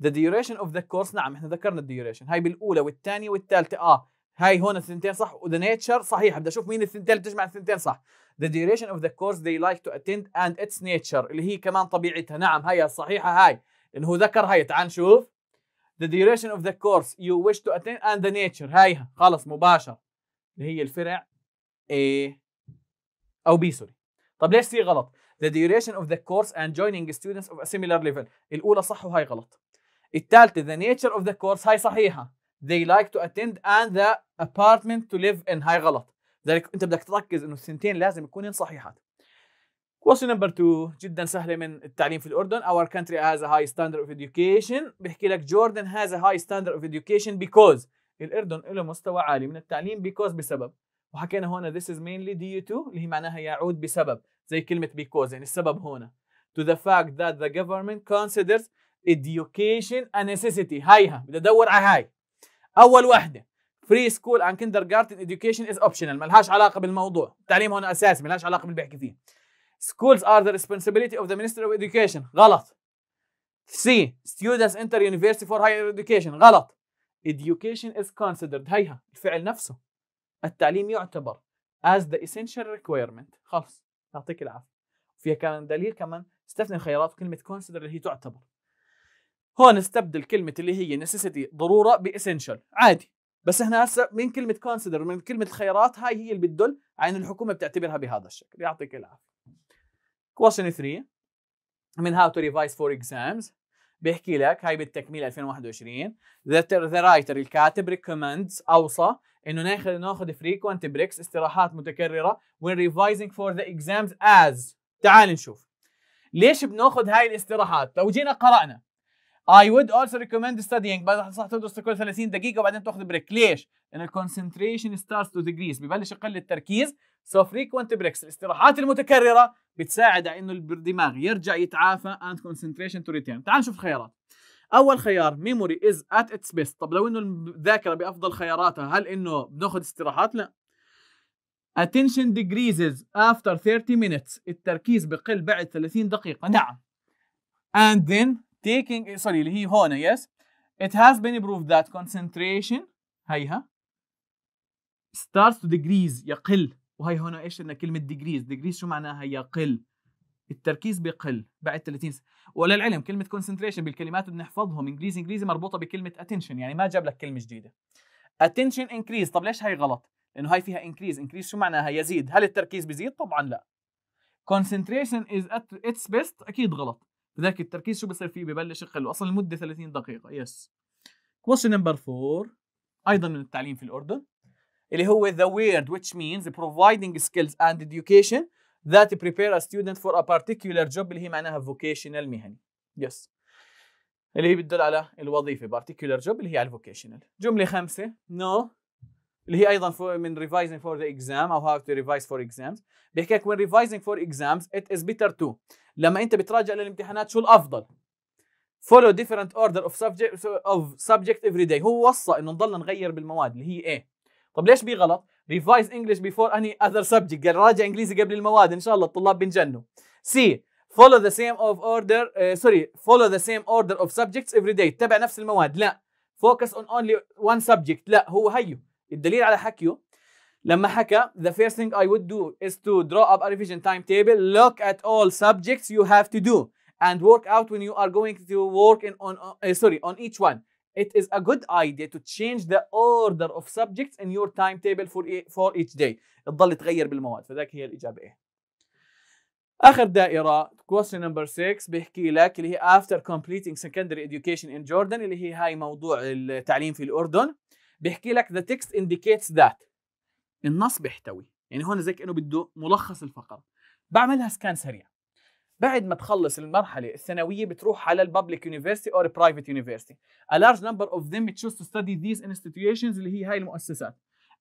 the duration of the course نعم احنا ذكرنا الديوريشن هاي بالاولى والثانيه والثالثه اه هاي هون الثنتين صح وذا نيتشر صحيح بدي اشوف مين الثنتين اللي بتجمع الثنتين صح the duration of the course they like to attend and its nature اللي هي كمان طبيعتها نعم هي صحيحه هاي انه ذكر هاي تعال نشوف the duration of the course you wish to attend and the nature هاي خلص مباشر اللي هي الفرع A او B سوري طب ليش C غلط؟ The duration of the course and joining students of a similar level الأولى صح وهي غلط الثالثة the nature of the course هاي صحيحة they like to attend and the apartment to live in هاي غلط لذلك انت بدك تركز انه الثنتين لازم يكونن صحيحات question number two جدا سهله من التعليم في الاردن our country has a high standard of education بحكي لك Jordan has a high standard of education because الاردن له مستوى عالي من التعليم because بسبب وحكينا هون this is mainly due to اللي هي معناها يعود بسبب زي كلمة because يعني السبب هنا to the fact that the government considers education a necessity هايها بدي ادور على هاي اول وحده free school and kindergarten education is optional ملهاش علاقة بالموضوع التعليم هون اساسي ملهاش علاقة باللي بحكي فيه schools are the responsibility of the minister of education غلط C students enter university for higher education غلط education is considered هيها الفعل نفسه التعليم يعتبر as the essential requirement خلص يعطيك العافيه فيها كان دليل كمان استثني الخيارات وكلمه consider اللي هي تعتبر هون نستبدل كلمه اللي هي necessity ضروره essential عادي بس احنا هسه من كلمه كونسيدر من كلمه الخيارات هاي هي اللي بتدل على ان الحكومه بتعتبرها بهذا الشكل يعطيك العافيه question 3 من how to revise for exams بيحكي لك هاي بالتكميل 2021 the, the writer الكاتب recommends اوصى انه ناخذ ناخذ فريكوينت بريكس استراحات متكرره when revising for the exams as تعال نشوف ليش بناخذ هاي الاستراحات لو جينا قرانا I would also recommend studying بعد صح تدرس كل 30 دقيقة وبعدين تاخذ بريك، ليش؟ لأن الكونسنتريشن starts to ديكريس ببلش يقل التركيز، so frequent breaks، الاستراحات المتكررة بتساعد على إنه الدماغ يرجع يتعافى and concentration to return، تعال نشوف الخيارات. اول خيار ميموري از ات اتس بيست طب لو انه الذاكره بافضل خياراتها هل انه بناخذ استراحات لا attention decreases after 30 minutes التركيز بقل بعد 30 دقيقة نعم and then taking sorry اللي هي هون yes it has been proved that concentration هيها starts to decrease يقل وهي هنا ايش لنا كلمة decrease decrease شو معناها يقل التركيز بقل بعد 30 سنه وللعلم كلمه concentration بالكلمات اللي بنحفظهم انجليزي انجليزي مربوطه بكلمه اتنشن يعني ما جاب لك كلمه جديده اتنشن انكريز طب ليش هاي غلط لانه هاي فيها انكريز انكريز شو معناها يزيد هل التركيز بيزيد طبعا لا concentration is at its best اكيد غلط لذلك التركيز شو بصير فيه ببلش يقل اصلا المده 30 دقيقه يس question number 4 ايضا من التعليم في الاردن اللي هو the word which means providing skills and education that prepare a student for a particular job اللي هي معناها vocational مهني yes اللي هي بتدل على الوظيفه particular job اللي هي على vocational جمله خمسه no اللي هي ايضا for, من revising for the exam او how to revise for exams بيحكي لك when revising for exams it is better to لما انت بتراجع للامتحانات شو الافضل follow different order of subject of subject every day هو وصى انه نضل نغير بالمواد اللي هي ايه طب ليش بيغلط؟ Revise English before any other subject راجع انجليزي قبل المواد ان شاء الله الطلاب بنجنوا C follow the same of order uh, sorry follow the same order of subjects every day تبع نفس المواد لا focus on only one subject لا هو هيو الدليل على حكيه لما حكى the first thing I would do is to draw up a revision timetable look at all subjects you have to do and work out when you are going to work in on uh, sorry on each one it is a good idea to change the order of subjects in your timetable for, for each day تضل تغير بالمواد فذاك هي الإجابة إيه اخر دائره question number 6 بيحكي لك اللي هي after completing secondary education in Jordan اللي هي هاي موضوع التعليم في الاردن بيحكي لك the text indicates that النص بيحتوي يعني هون زي كانه بده ملخص الفقره بعملها سكان سريع بعد ما تخلص المرحله الثانويه بتروح على الببليك يونيفرسيتي اور برايفت يونيفرسيتي a large number of them choose to study these institutions اللي هي هاي المؤسسات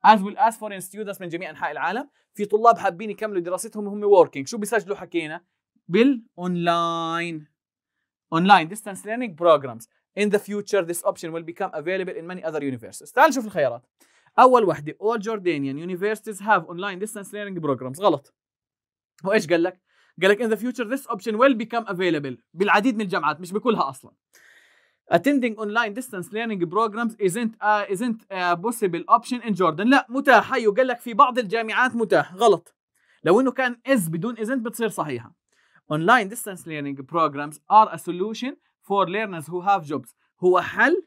as well as foreign students من جميع انحاء العالم في طلاب حابين يكملوا دراستهم وهم working شو بيسجلوا حكينا بالاونلاين online distance learning programs in the future this option will become available in many other universities تعال نشوف الخيارات اول وحده all Jordanian universities have online distance learning programs غلط وايش قال لك قال لك in the future this option will become available بالعديد من الجامعات مش بكلها اصلا attending online distance learning programs isn't a, isn't a possible option in Jordan لا متاح أيوه قال لك في بعض الجامعات متاح غلط لو انه كان is بدون isn't بتصير صحيحة online distance learning programs are a solution for learners who have jobs هو حل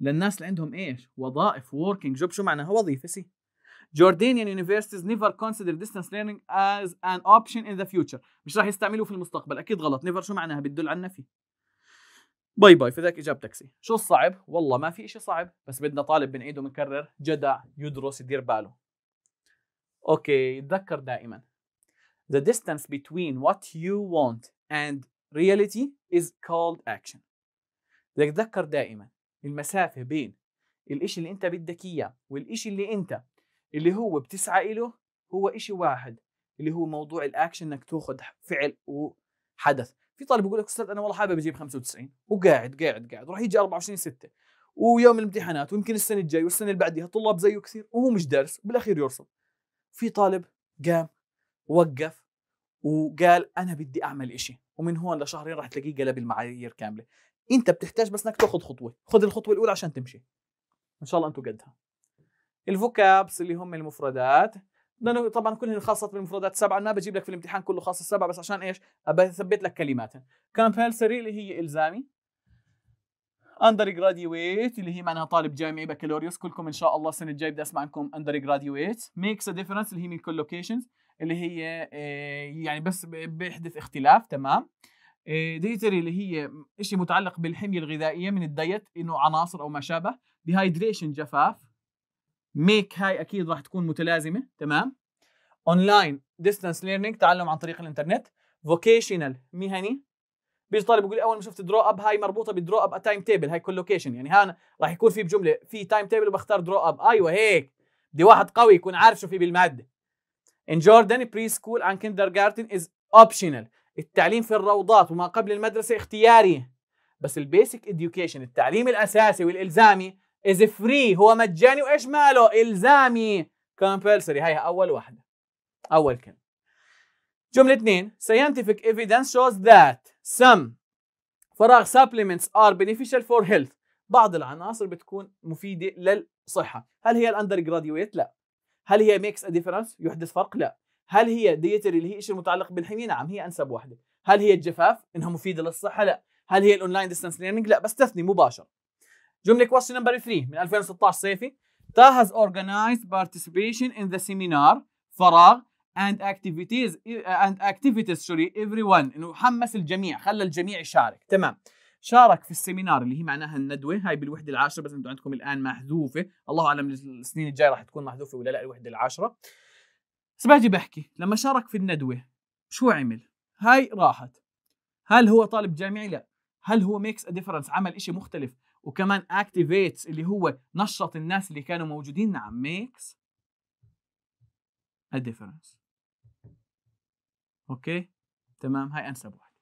للناس اللي عندهم ايش وظائف working job شو معناها وظيفة سي Jordanian universities never consider distance learning as an option in the future مش راح يستعملوه في المستقبل اكيد غلط never شو معناها بتدل على النفي باي باي فذاك اجابتك سي شو الصعب والله ما في إشي صعب بس بدنا طالب بنعيده بنكرر جدع يدرس يدير باله اوكي تذكر دائما the distance between what you want and reality is called action تذكر دائما المسافه بين الإشي اللي انت بدك اياه والإشي اللي انت اللي هو بتسعى إله هو إشي واحد اللي هو موضوع الأكشن إنك تأخذ فعل وحدث في طالب يقول لك أستاذ أنا والله حابب أجيب 95 وقاعد قاعد قاعد راح يجي 24 6 ويوم الامتحانات ويمكن السنة الجاي والسنة اللي بعديها طلاب زيه كثير وهو مش دارس بالأخير يرسب في طالب قام وقف وقال أنا بدي أعمل إشي ومن هون لشهرين راح تلاقيه قلب المعايير كاملة انت بتحتاج بس انك تاخذ خطوه خذ الخطوه الاولى عشان تمشي ان شاء الله انتم قدها الفوكابس اللي هم المفردات لانه طبعا كلهن خاصه بالمفردات سبعه ما بجيب لك في الامتحان كله خاص السبعه بس عشان ايش؟ اثبت لك كلماتها كامبلسري اللي هي الزامي اندر جراديويت اللي هي معناها طالب جامعي بكالوريوس كلكم ان شاء الله السنه الجايه بدي اسمع عنكم اندر جراديويت ميكس ا ديفرنس اللي هي من كولوكيشنز اللي هي آه، يعني بس بيحدث اختلاف تمام ديتري آه، اللي هي شيء متعلق بالحميه الغذائيه من الدايت انه عناصر او ما شابه ديهايدريشن جفاف ميك هاي اكيد راح تكون متلازمه تمام اونلاين ديستانس ليرنينج تعلم عن طريق الانترنت فوكيشنال مهني بيجي طالب بيقول اول ما شفت درو اب هاي مربوطه بدرو اب تايم تيبل هاي لوكيشن يعني هان راح يكون في بجمله في تايم تيبل وبختار درو اب ايوه هيك بدي واحد قوي يكون عارف شو في بالماده ان جوردن بري سكول عن كيندر جارتن از اوبشنال التعليم في الروضات وما قبل المدرسه اختياري بس البيسك اديوكيشن التعليم الاساسي والالزامي is free هو مجاني وايش ماله؟ الزامي compulsory هيها اول واحده اول كلمه جمله اثنين scientific evidence shows that some فراغ supplements are beneficial for health بعض العناصر بتكون مفيده للصحه هل هي الاندر جراديويت لا هل هي makes a difference؟ يحدث فرق لا هل هي ديتري اللي هي شيء متعلق بالحميه نعم هي انسب واحده هل هي الجفاف انها مفيده للصحه لا هل هي الاونلاين ديستانس ليرنينج لا بستثني مباشره جمله question نمبر 3 من 2016 صيفي تا has organized participation in the seminar فراغ and activities and activities سوري everyone انه حمس الجميع خلى الجميع يشارك تمام شارك في السيمينار اللي هي معناها الندوه هاي بالوحده العاشره بس انتم عندكم الان محذوفه الله اعلم السنين الجايه راح تكون محذوفه ولا لا الوحده العاشره بس باجي بحكي لما شارك في الندوه شو عمل هاي راحت هل هو طالب جامعي لا هل هو ميكس ا ديفرنس عمل شيء مختلف وكمان اكتيفيتس اللي هو نشط الناس اللي كانوا موجودين نعم ميكس ديفرنس اوكي تمام هاي انسب واحد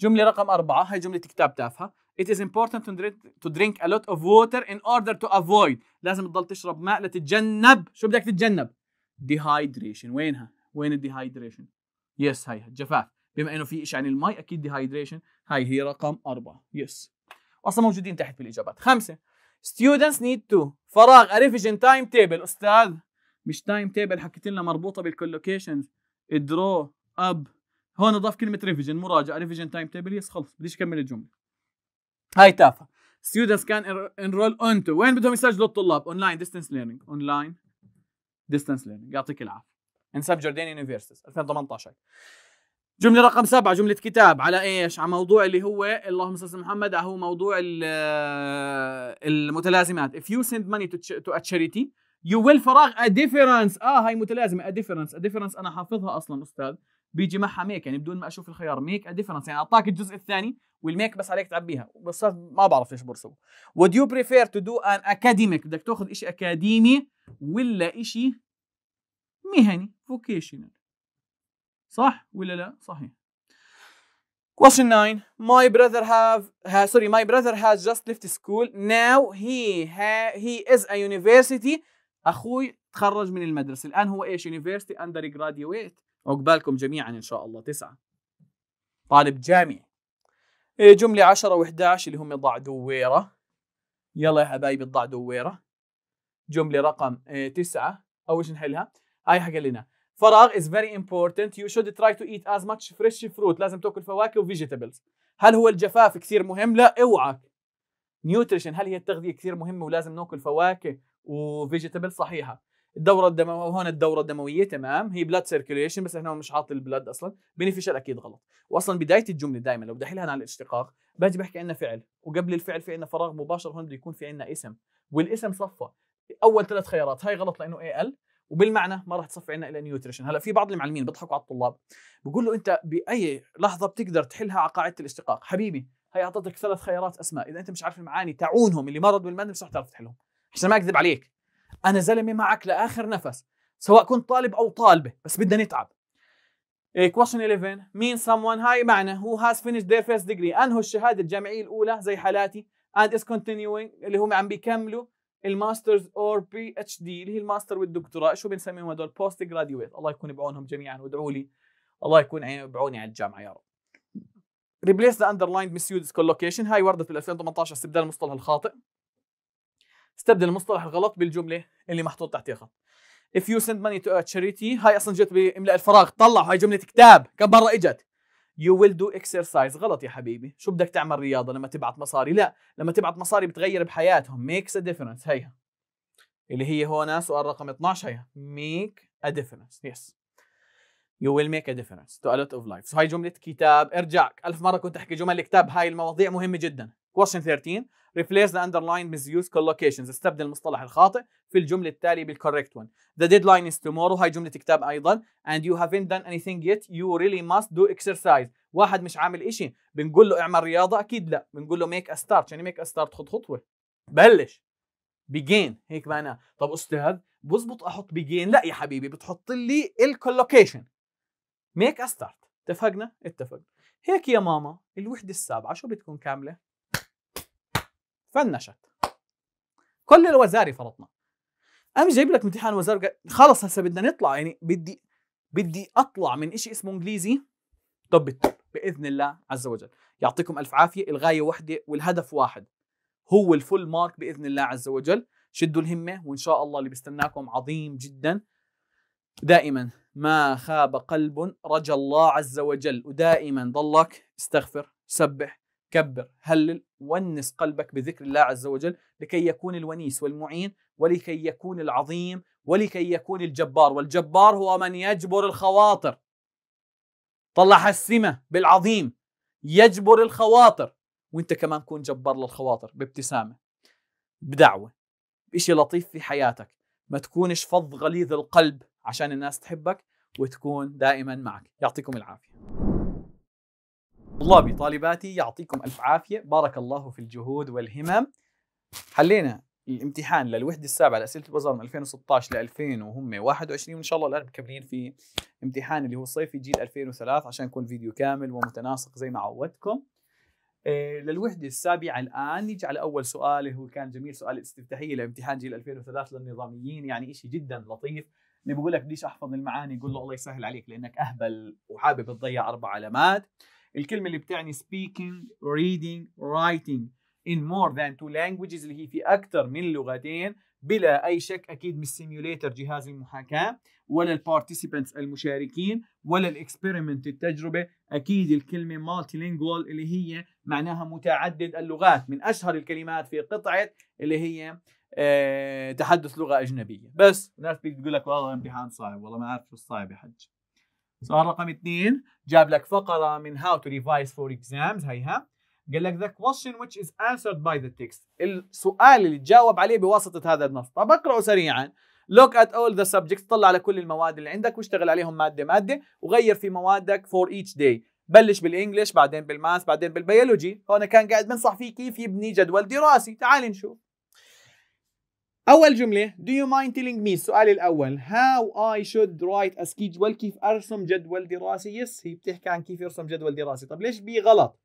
جمله رقم أربعة هاي جمله كتاب تافهه It is important to drink, to drink a lot of water in order to avoid لازم تضل تشرب ماء لتتجنب شو بدك تتجنب dehydration وينها وين dehydration يس هاي الجفاف بما انه في شيء عن المي اكيد dehydration هاي هي رقم أربعة يس اصلا موجودين تحت في الاجابات خمسه students need to فراغ a time table استاذ مش تايم تيبل حكيت لنا مربوطه بالكولوكيشنز درو اب هون اضاف كلمه ريفيجن مراجعه ريفيجن تايم تيبل يس خلص بديش اكمل الجمله هاي تافهه students كان enroll onto وين بدهم يسجلوا الطلاب اونلاين ديستنس ليرنينج اونلاين ديستنس ليرنينج يعطيك العافيه انسب جوردين يونيفرسيتي 2018 جمله رقم سبعة جمله كتاب على ايش على موضوع اللي هو اللهم صل على محمد هو موضوع آه، المتلازمات if you send money to, a charity you will فراغ a difference اه هاي متلازمه a difference a difference انا حافظها اصلا استاذ بيجي معها ميك يعني بدون ما اشوف الخيار ميك a difference يعني اعطاك الجزء الثاني والميك بس عليك تعبيها بس ما بعرف ليش برسمه would you prefer to do an academic بدك تاخذ شيء اكاديمي ولا شيء مهني vocational صح ولا لا؟ صحيح. Question 9. My brother have uh, sorry, my brother has just left school. Now he ha, he is a university. اخوي تخرج من المدرسة، الآن هو ايش؟ university undergraduate. عقبالكم جميعا ان شاء الله تسعة. طالب جامعي. إيه، جملة 10 و11 اللي هم ضع دويرة. يلا يا حبايبي ضع دويرة. جملة رقم 9 إيه، أول شيء نحلها. هاي حق لنا. فراغ is very important you should try to eat as much fresh fruit لازم تاكل فواكه وفيجيتابلز هل هو الجفاف كثير مهم لا اوعك نيوتريشن هل هي التغذيه كثير مهمه ولازم ناكل فواكه وفيجيتابل صحيحه الدوره الدمويه هون الدوره الدمويه تمام هي بلاد سيركيليشن بس احنا مش حاطط البلاد اصلا بنفشل اكيد غلط واصلا بدايه الجمله دائما لو بدي احلها عن الاشتقاق باجي بحكي عندنا فعل وقبل الفعل في عندنا فراغ مباشر هون بده يكون في عندنا اسم والاسم صفى اول ثلاث خيارات هاي غلط لانه اي ال وبالمعنى ما راح تصفي عنا الا نيوتريشن هلا في بعض المعلمين بيضحكوا على الطلاب بقول له انت باي لحظه بتقدر تحلها على قاعده الاستقاق حبيبي هي اعطتك ثلاث خيارات اسماء اذا انت مش عارف المعاني تعونهم اللي مرضوا بالماده مش راح تعرف تحلهم عشان ما اكذب عليك انا زلمه معك لاخر نفس سواء كنت طالب او طالبه بس بدنا نتعب إيه، question 11 مين someone هاي معنى هو هاز فينيش ذير فيرست ديجري انهوا الشهاده الجامعيه الاولى زي حالاتي اند از كونتينيوينج اللي هم عم بيكملوا الماسترز اور بي اتش دي اللي هي الماستر والدكتوراه شو بنسميهم هذول بوست جراديويت الله يكون بعونهم جميعا وادعوا لي الله يكون بعوني على الجامعه يا رب ريبليس ذا اندرلايند مس يوز كولوكيشن هاي وردت بال 2018 استبدال المصطلح الخاطئ استبدل المصطلح الغلط بالجمله اللي محطوط تحتها خط if you send money to a charity هاي اصلا جت باملاء الفراغ طلع هاي جمله كتاب كم مره اجت يو ويل دو اكسرسايز غلط يا حبيبي شو بدك تعمل رياضه لما تبعت مصاري لا لما تبعت مصاري بتغير بحياتهم ميكس ا ديفرنس هيها اللي هي هون سؤال رقم 12 هيها ميك ا ديفرنس يس يو ويل ميك ا ديفرنس تو ا لوت اوف لايف هاي جمله كتاب ارجعك الف مره كنت احكي جمل الكتاب هاي المواضيع مهمه جدا question 13 replace the underlined misuse collocations استبدل المصطلح الخاطئ في الجملة التالية بالcorrect one the deadline is tomorrow هاي جملة كتاب أيضا and you haven't done anything yet you really must do exercise واحد مش عامل إشي بنقول له اعمل رياضة أكيد لا بنقول له make a start يعني make a start خد خطوة بلش begin هيك معناه طب أستاذ بزبط أحط begin لا يا حبيبي بتحط لي collocation make a start اتفقنا اتفقنا هيك يا ماما الوحدة السابعة شو بتكون كاملة؟ فنشت كل الوزاري فرطنا قام جايب لك امتحان وزاري خلص هسه بدنا نطلع يعني بدي بدي اطلع من شيء اسمه انجليزي طب التوب باذن الله عز وجل يعطيكم الف عافيه الغايه واحده والهدف واحد هو الفول مارك باذن الله عز وجل شدوا الهمه وان شاء الله اللي بيستناكم عظيم جدا دائما ما خاب قلب رجا الله عز وجل ودائما ضلك استغفر سبح كبر هلل ونس قلبك بذكر الله عز وجل لكي يكون الونيس والمعين ولكي يكون العظيم ولكي يكون الجبار والجبار هو من يجبر الخواطر طلع السمة بالعظيم يجبر الخواطر وانت كمان كون جبار للخواطر بابتسامة بدعوة بإشي لطيف في حياتك ما تكونش فظ غليظ القلب عشان الناس تحبك وتكون دائما معك يعطيكم العافية طلابي طالباتي يعطيكم ألف عافية بارك الله في الجهود والهمم حلينا الامتحان للوحدة السابعة لأسئلة الوزارة من 2016 ل 2021 وإن شاء الله الآن مكملين في امتحان اللي هو صيفي جيل 2003 عشان يكون فيديو كامل ومتناسق زي ما عودتكم آه، للوحدة السابعة الآن نيجي على أول سؤال هو كان جميل سؤال استفتاحية لامتحان جيل 2003 للنظاميين يعني إشي جدا لطيف اللي بقول لك ليش أحفظ المعاني يقول له الله يسهل عليك لأنك أهبل وحابب تضيع أربع علامات الكلمه اللي بتعني speaking reading writing in more than two languages اللي هي في اكثر من لغتين بلا اي شك اكيد من سيميوليتر جهاز المحاكاه ولا البارتيسيبنتس المشاركين ولا الاكسبيرمنت التجربه اكيد الكلمه مالتي لينجوال اللي هي معناها متعدد اللغات من اشهر الكلمات في قطعه اللي هي آه، تحدث لغه اجنبيه بس ناس بتقول لك والله الامتحان صعب والله ما عارف شو الصعب يا حجي سؤال رقم اثنين جاب لك فقرة من how to revise for exams هيها قال لك the question which is answered by the text السؤال اللي تجاوب عليه بواسطة هذا النص طب اقرأه سريعا look at all the subjects طلع على كل المواد اللي عندك واشتغل عليهم مادة مادة وغير في موادك for each day بلش بالانجلش بعدين بالماس بعدين بالبيولوجي هون كان قاعد بنصح فيه كيف يبني جدول دراسي تعال نشوف أول جملة Do you mind telling me السؤال الأول How I should write a schedule كيف أرسم جدول دراسي Yes هي بتحكي عن كيف يرسم جدول دراسي طب ليش بي غلط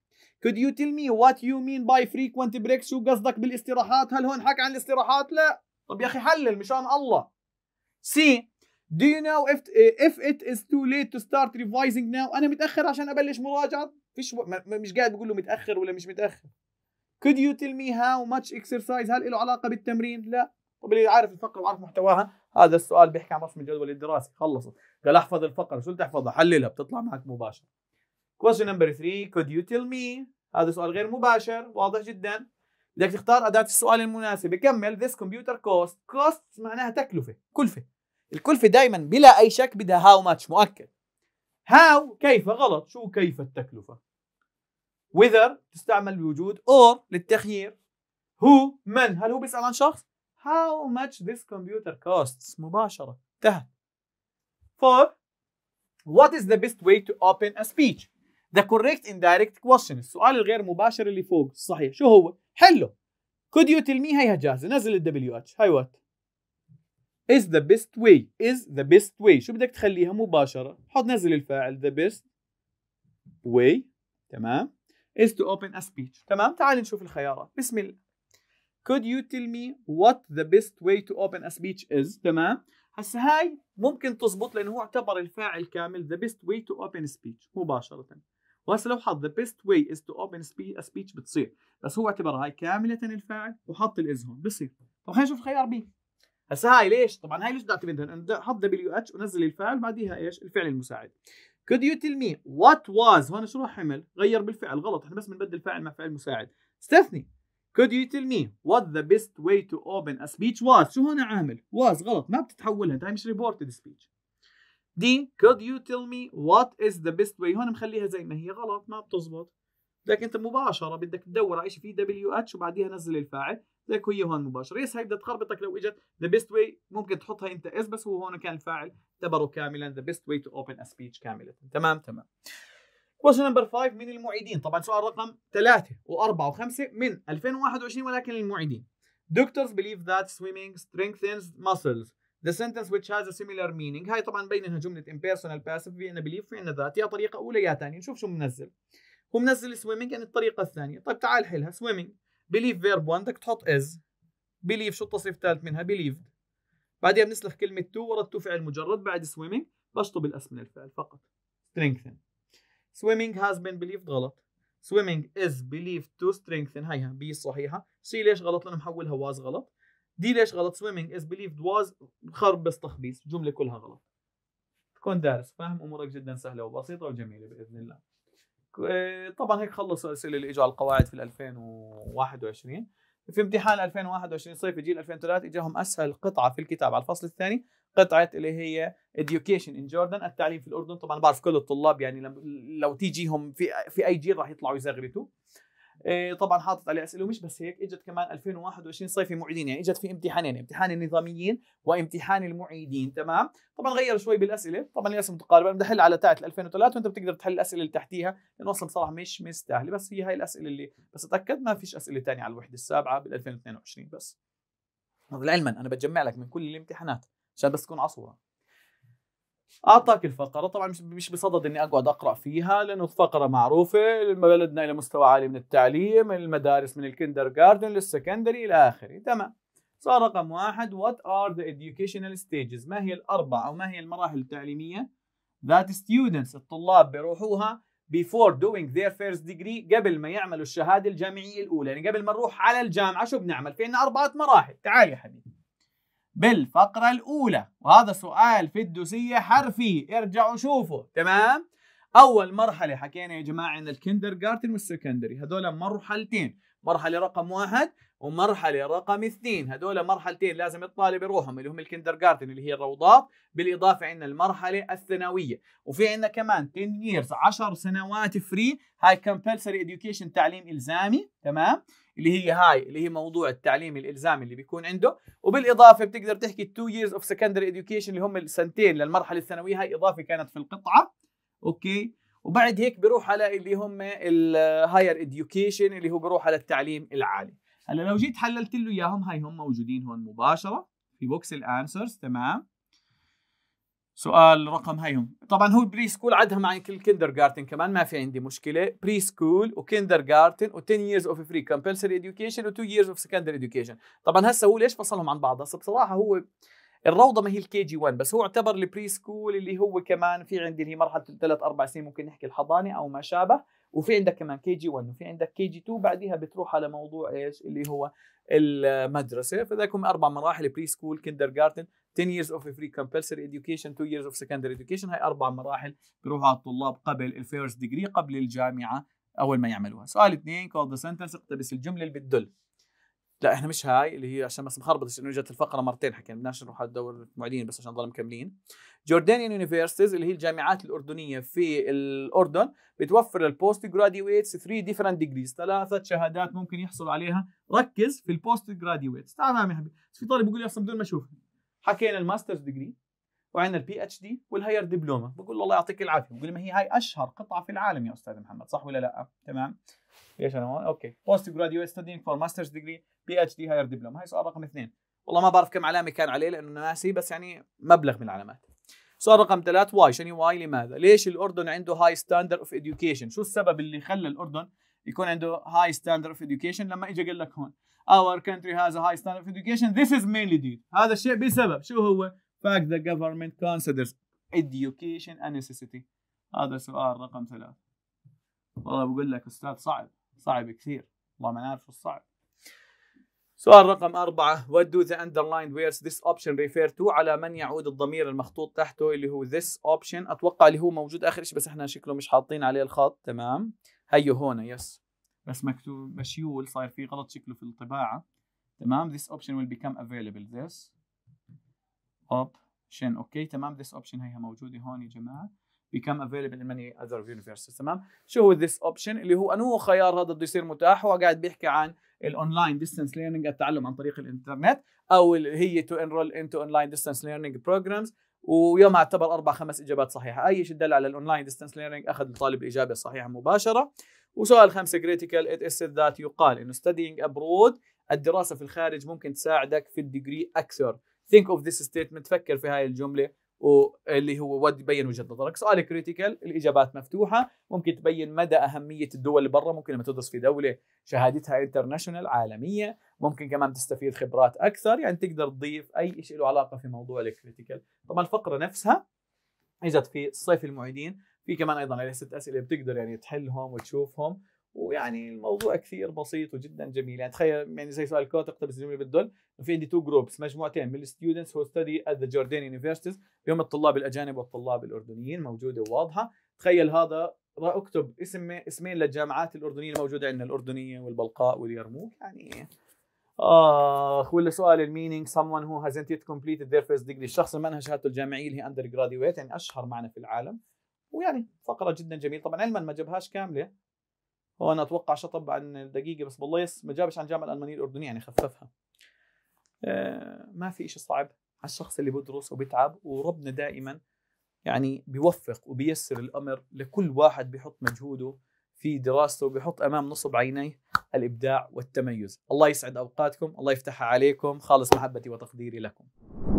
Could you tell me what you mean by frequent breaks شو قصدك بالاستراحات هل هون حكى عن الاستراحات لا طب يا أخي حلل مشان الله C Do you know if if it is too late to start revising now أنا متأخر عشان أبلش مراجعة فيش مش قاعد بقول له متأخر ولا مش متأخر Could you tell me how much exercise هل له علاقة بالتمرين لا طب اللي عارف الفقره وعارف محتواها هذا السؤال بيحكي عن رسم الجدول الدراسي خلصت قال احفظ الفقره شو تحفظها حللها بتطلع معك مباشر question number 3 could you tell me هذا سؤال غير مباشر واضح جدا بدك تختار اداه السؤال المناسبه كمل this computer cost cost معناها تكلفه كلفه الكلفه دائما بلا اي شك بدها هاو ماتش مؤكد هاو كيف غلط شو كيف التكلفه whether تستعمل بوجود or للتخيير هو من هل هو بيسال عن شخص how much this computer costs مباشرة انتهى four what is the best way to open a speech the correct indirect question السؤال الغير مباشر اللي فوق صحيح شو هو حله could you tell me هاي جاهزة نزل الدبليو اتش هاي وات is the best way is the best way شو بدك تخليها مباشرة حط نزل الفاعل the best way تمام is to open a speech تمام تعال نشوف الخيارات بسم الله could you tell me what the best way to open a speech is تمام هسا هاي ممكن تزبط لانه هو اعتبر الفاعل كامل the best way to open speech مباشره وهسه لو حط the best way is to open a speech بتصير بس هو اعتبرها هاي كامله الفاعل وحط الاز هون بصير طب خلينا نشوف خيار بي هسا هاي ليش طبعا هاي ليش بدي اعتمدها حط دبليو اتش ونزل الفاعل بعديها ايش الفعل المساعد could you tell me what was هون شو راح عمل غير بالفعل غلط احنا بس بنبدل فاعل مع فعل مساعد استثني Could you tell me what the best way to open a speech was شو هون عامل was غلط ما بتتحولها انت مش reported speech دي could you tell me what is the best way هون مخليها زي ما هي غلط ما بتزبط لكن انت مباشره بدك تدور على شيء في دبليو اتش وبعديها نزل الفاعل لك هي هون مباشره يس هي بدها تخربطك لو اجت ذا بيست واي ممكن تحطها انت اس بس هو هون كان الفاعل اعتبره كاملا ذا بيست واي تو اوبن ا سبيتش كامله تمام تمام كويشن نمبر 5 من المعيدين طبعا سؤال رقم 3 و4 و5 من 2021 ولكن للمعيدين Doctors believe that swimming strengthens muscles The sentence which has a similar meaning هاي طبعا بين انها جملة impersonal passive في عندنا believe في عندنا ذات يا طريقة أولى يا ثانية نشوف شو منزل هو منزل swimming يعني الطريقة الثانية طيب تعال حلها swimming believe verb 1 بدك تحط is believe شو التصريف الثالث منها believed بعدين بنسلخ كلمة to ورا to فعل مجرد بعد swimming بشطب الأس من الفعل فقط strengthen swimming has been believed غلط swimming is believed to strengthen هيها بي صحيحه سي ليش غلط لانه محولها was غلط دي ليش غلط swimming is believed was خربص تخبيص جمله كلها غلط تكون دارس فاهم امورك جدا سهله وبسيطه وجميله باذن الله طبعا هيك خلصوا الاسئله اللي اجوا على القواعد في 2021 في امتحان 2021 صيفي جيل 2003 اجاهم اسهل قطعه في الكتاب على الفصل الثاني قطعه اللي هي education in Jordan التعليم في الاردن طبعا بعرف كل الطلاب يعني لو تيجيهم في في اي جيل راح يطلعوا يزغرتوا آه، طبعا حاطط عليه اسئله ومش بس هيك اجت كمان 2021 صيفي معيدين يعني اجت في امتحانين امتحان النظاميين وامتحان المعيدين تمام طبعا غير شوي بالاسئله طبعا الاسئله متقاربه انا بدي احل على تاعت 2003 وانت بتقدر تحل الاسئله اللي تحتيها لانه اصلا بصراحه مش مستاهله بس هي هاي الاسئله اللي بس اتاكد ما فيش اسئله ثانيه على الوحده السابعه بال 2022 بس علما انا بجمع لك من كل الامتحانات عشان بس تكون على صوره اعطاك الفقره طبعا مش مش بصدد اني اقعد اقرا فيها لانه الفقره معروفه بلدنا الى مستوى عالي من التعليم المدارس من الكندر جاردن للسكندري الى اخره تمام صار رقم واحد وات ار ذا educational ستيجز ما هي الاربع او ما هي المراحل التعليميه ذات students الطلاب بيروحوها before doing their first degree قبل ما يعملوا الشهاده الجامعيه الاولى يعني قبل ما نروح على الجامعه شو بنعمل في عندنا اربعه مراحل تعال يا حبيبي بالفقرة الأولى وهذا سؤال في الدوسية حرفي ارجعوا شوفوا تمام أول مرحلة حكينا يا جماعة عن الكندر جارتن والسكندري هذول مرحلتين مرحلة رقم واحد ومرحله رقم اثنين هذول مرحلتين لازم الطالب يروحهم اللي هم الكندر جاردن اللي هي الروضات بالاضافه عندنا المرحله الثانويه وفي عندنا كمان 10 years 10 سنوات فري هاي كمبلسري اديوكيشن تعليم الزامي تمام اللي هي هاي اللي هي موضوع التعليم الالزامي اللي بيكون عنده وبالاضافه بتقدر تحكي 2 years اوف سكندري اديوكيشن اللي هم السنتين للمرحله الثانويه هاي اضافه كانت في القطعه اوكي وبعد هيك بروح على اللي هم الهاير اديوكيشن اللي هو بروح على التعليم العالي هلا لو جيت حللت له اياهم هاي هم موجودين هون مباشره في بوكس الانسرز تمام سؤال رقم هيهم طبعا هو بري سكول عدها معي كل كيندر جارتن كمان ما في عندي مشكله بري سكول وكيندر جارتن و10 ييرز اوف فري كومبلسري اديوكيشن و2 ييرز اوف سكندري اديوكيشن طبعا هسه هو ليش فصلهم عن بعض هسه بصراحه هو الروضه ما هي الكي جي 1 بس هو اعتبر البري سكول اللي هو كمان في عندي اللي هي مرحله ثلاث اربع سنين ممكن نحكي الحضانه او ما شابه وفي عندك كمان كي جي 1 وفي عندك كي جي 2 بعديها بتروح على موضوع ايش اللي هو المدرسه فذاك اربع مراحل بري سكول كيندر جارتن 10 years of free compulsory education 2 years of secondary education هاي اربع مراحل بيروحوا على الطلاب قبل الفيرست ديجري قبل الجامعه اول ما يعملوها سؤال اثنين call the sentence اقتبس الجمله اللي بتدل لا احنا مش هاي اللي هي عشان بس مخربط انه اجت الفقره مرتين حكينا بدناش نروح على الدور المعيدين بس عشان نضل مكملين جوردانيان يونيفرسيتيز اللي هي الجامعات الاردنيه في الاردن بتوفر للبوست جراديويتس 3 ديفرنت ديجريز ثلاثه شهادات ممكن يحصلوا عليها ركز في البوست جراديويتس تعال نعم يا حبيبي في طالب بيقول لي اصلا بدون ما اشوف حكينا الماسترز ديجري وعندنا البي اتش دي والهاير دبلومه بقول له الله يعطيك العافيه بقول ما هي هاي اشهر قطعه في العالم يا استاذ محمد صح ولا لا تمام ليش انا هون اوكي بوست جراديويت ستادينج فور ماسترز ديجري بي اتش دي هاير دبلومه هاي سؤال رقم اثنين والله ما بعرف كم علامه كان عليه لانه ناسي بس يعني مبلغ من العلامات سؤال رقم ثلاث واي شنو واي لماذا ليش الاردن عنده هاي ستاندرد اوف اديوكيشن شو السبب اللي خلى الاردن يكون عنده هاي ستاندرد اوف اديوكيشن لما اجى قال لك هون our country has a high standard of education this is mainly due هذا الشيء بسبب شو هو fact the government considers education a necessity هذا سؤال رقم ثلاثة والله بقول لك استاذ صعب صعب كثير والله ما نعرف الصعب سؤال رقم أربعة What do the underlined words this option refer to على من يعود الضمير المخطوط تحته اللي هو this option أتوقع اللي هو موجود آخر شيء بس إحنا شكله مش حاطين عليه الخط تمام هيو هون يس بس مكتوب مشيول صاير في غلط شكله في الطباعة تمام this option will become available this اوبشن اوكي تمام ذس اوبشن هيها موجوده هون يا جماعه become available in many other universes تمام شو هو this option اللي هو انه خيار هذا بده يصير متاح هو قاعد بيحكي عن الاونلاين ديستنس ليرنينج التعلم عن طريق الانترنت او اللي هي تو انرول انتو اونلاين ديستنس ليرنينج بروجرامز ويوم اعتبر اربع خمس اجابات صحيحه اي شيء دل على الاونلاين ديستنس ليرنينج اخذ الطالب الاجابه الصحيحه مباشره وسؤال خمسه كريتيكال ات اس ذات يقال انه studying abroad الدراسه في الخارج ممكن تساعدك في الديجري اكثر ثينك اوف ذيس ستيتمنت فكر في هاي الجمله واللي هو ود يبين وجهه نظرك سؤال كريتيكال الاجابات مفتوحه ممكن تبين مدى اهميه الدول اللي برا ممكن لما تدرس في دوله شهادتها انترناشونال عالميه ممكن كمان تستفيد خبرات اكثر يعني تقدر تضيف اي شيء له علاقه في موضوع الكريتيكال طبعا الفقره نفسها اجت في صيف المعيدين في كمان ايضا عليه ست اسئله بتقدر يعني تحلهم وتشوفهم ويعني الموضوع كثير بسيط وجدا جميل يعني تخيل يعني زي سؤال كوت اقتبس الجمله بتدل في عندي تو جروبس مجموعتين من الستودنتس هو ستدي ات ذا جوردين يونيفرسيتيز هم الطلاب الاجانب والطلاب الاردنيين موجوده وواضحه تخيل هذا اكتب اسم اسمين للجامعات الاردنيه الموجوده عندنا الاردنيه والبلقاء واليرموك يعني اخ ولا سؤال المينينج someone who hasn't yet completed their first degree الشخص اللي ما انهى شهادته الجامعيه اللي هي اندر جراديويت يعني اشهر معنى في العالم ويعني فقره جدا جميله طبعا علما ما جابهاش كامله وانا اتوقع شطب عن دقيقه بس بالله ما جابش عن جامعه الالمانيه الاردنيه يعني خففها آه، ما في شيء صعب على الشخص اللي بدرس وبيتعب وربنا دائما يعني بيوفق وبيسر الامر لكل واحد بيحط مجهوده في دراسته وبيحط امام نصب عينيه الابداع والتميز الله يسعد اوقاتكم الله يفتحها عليكم خالص محبتي وتقديري لكم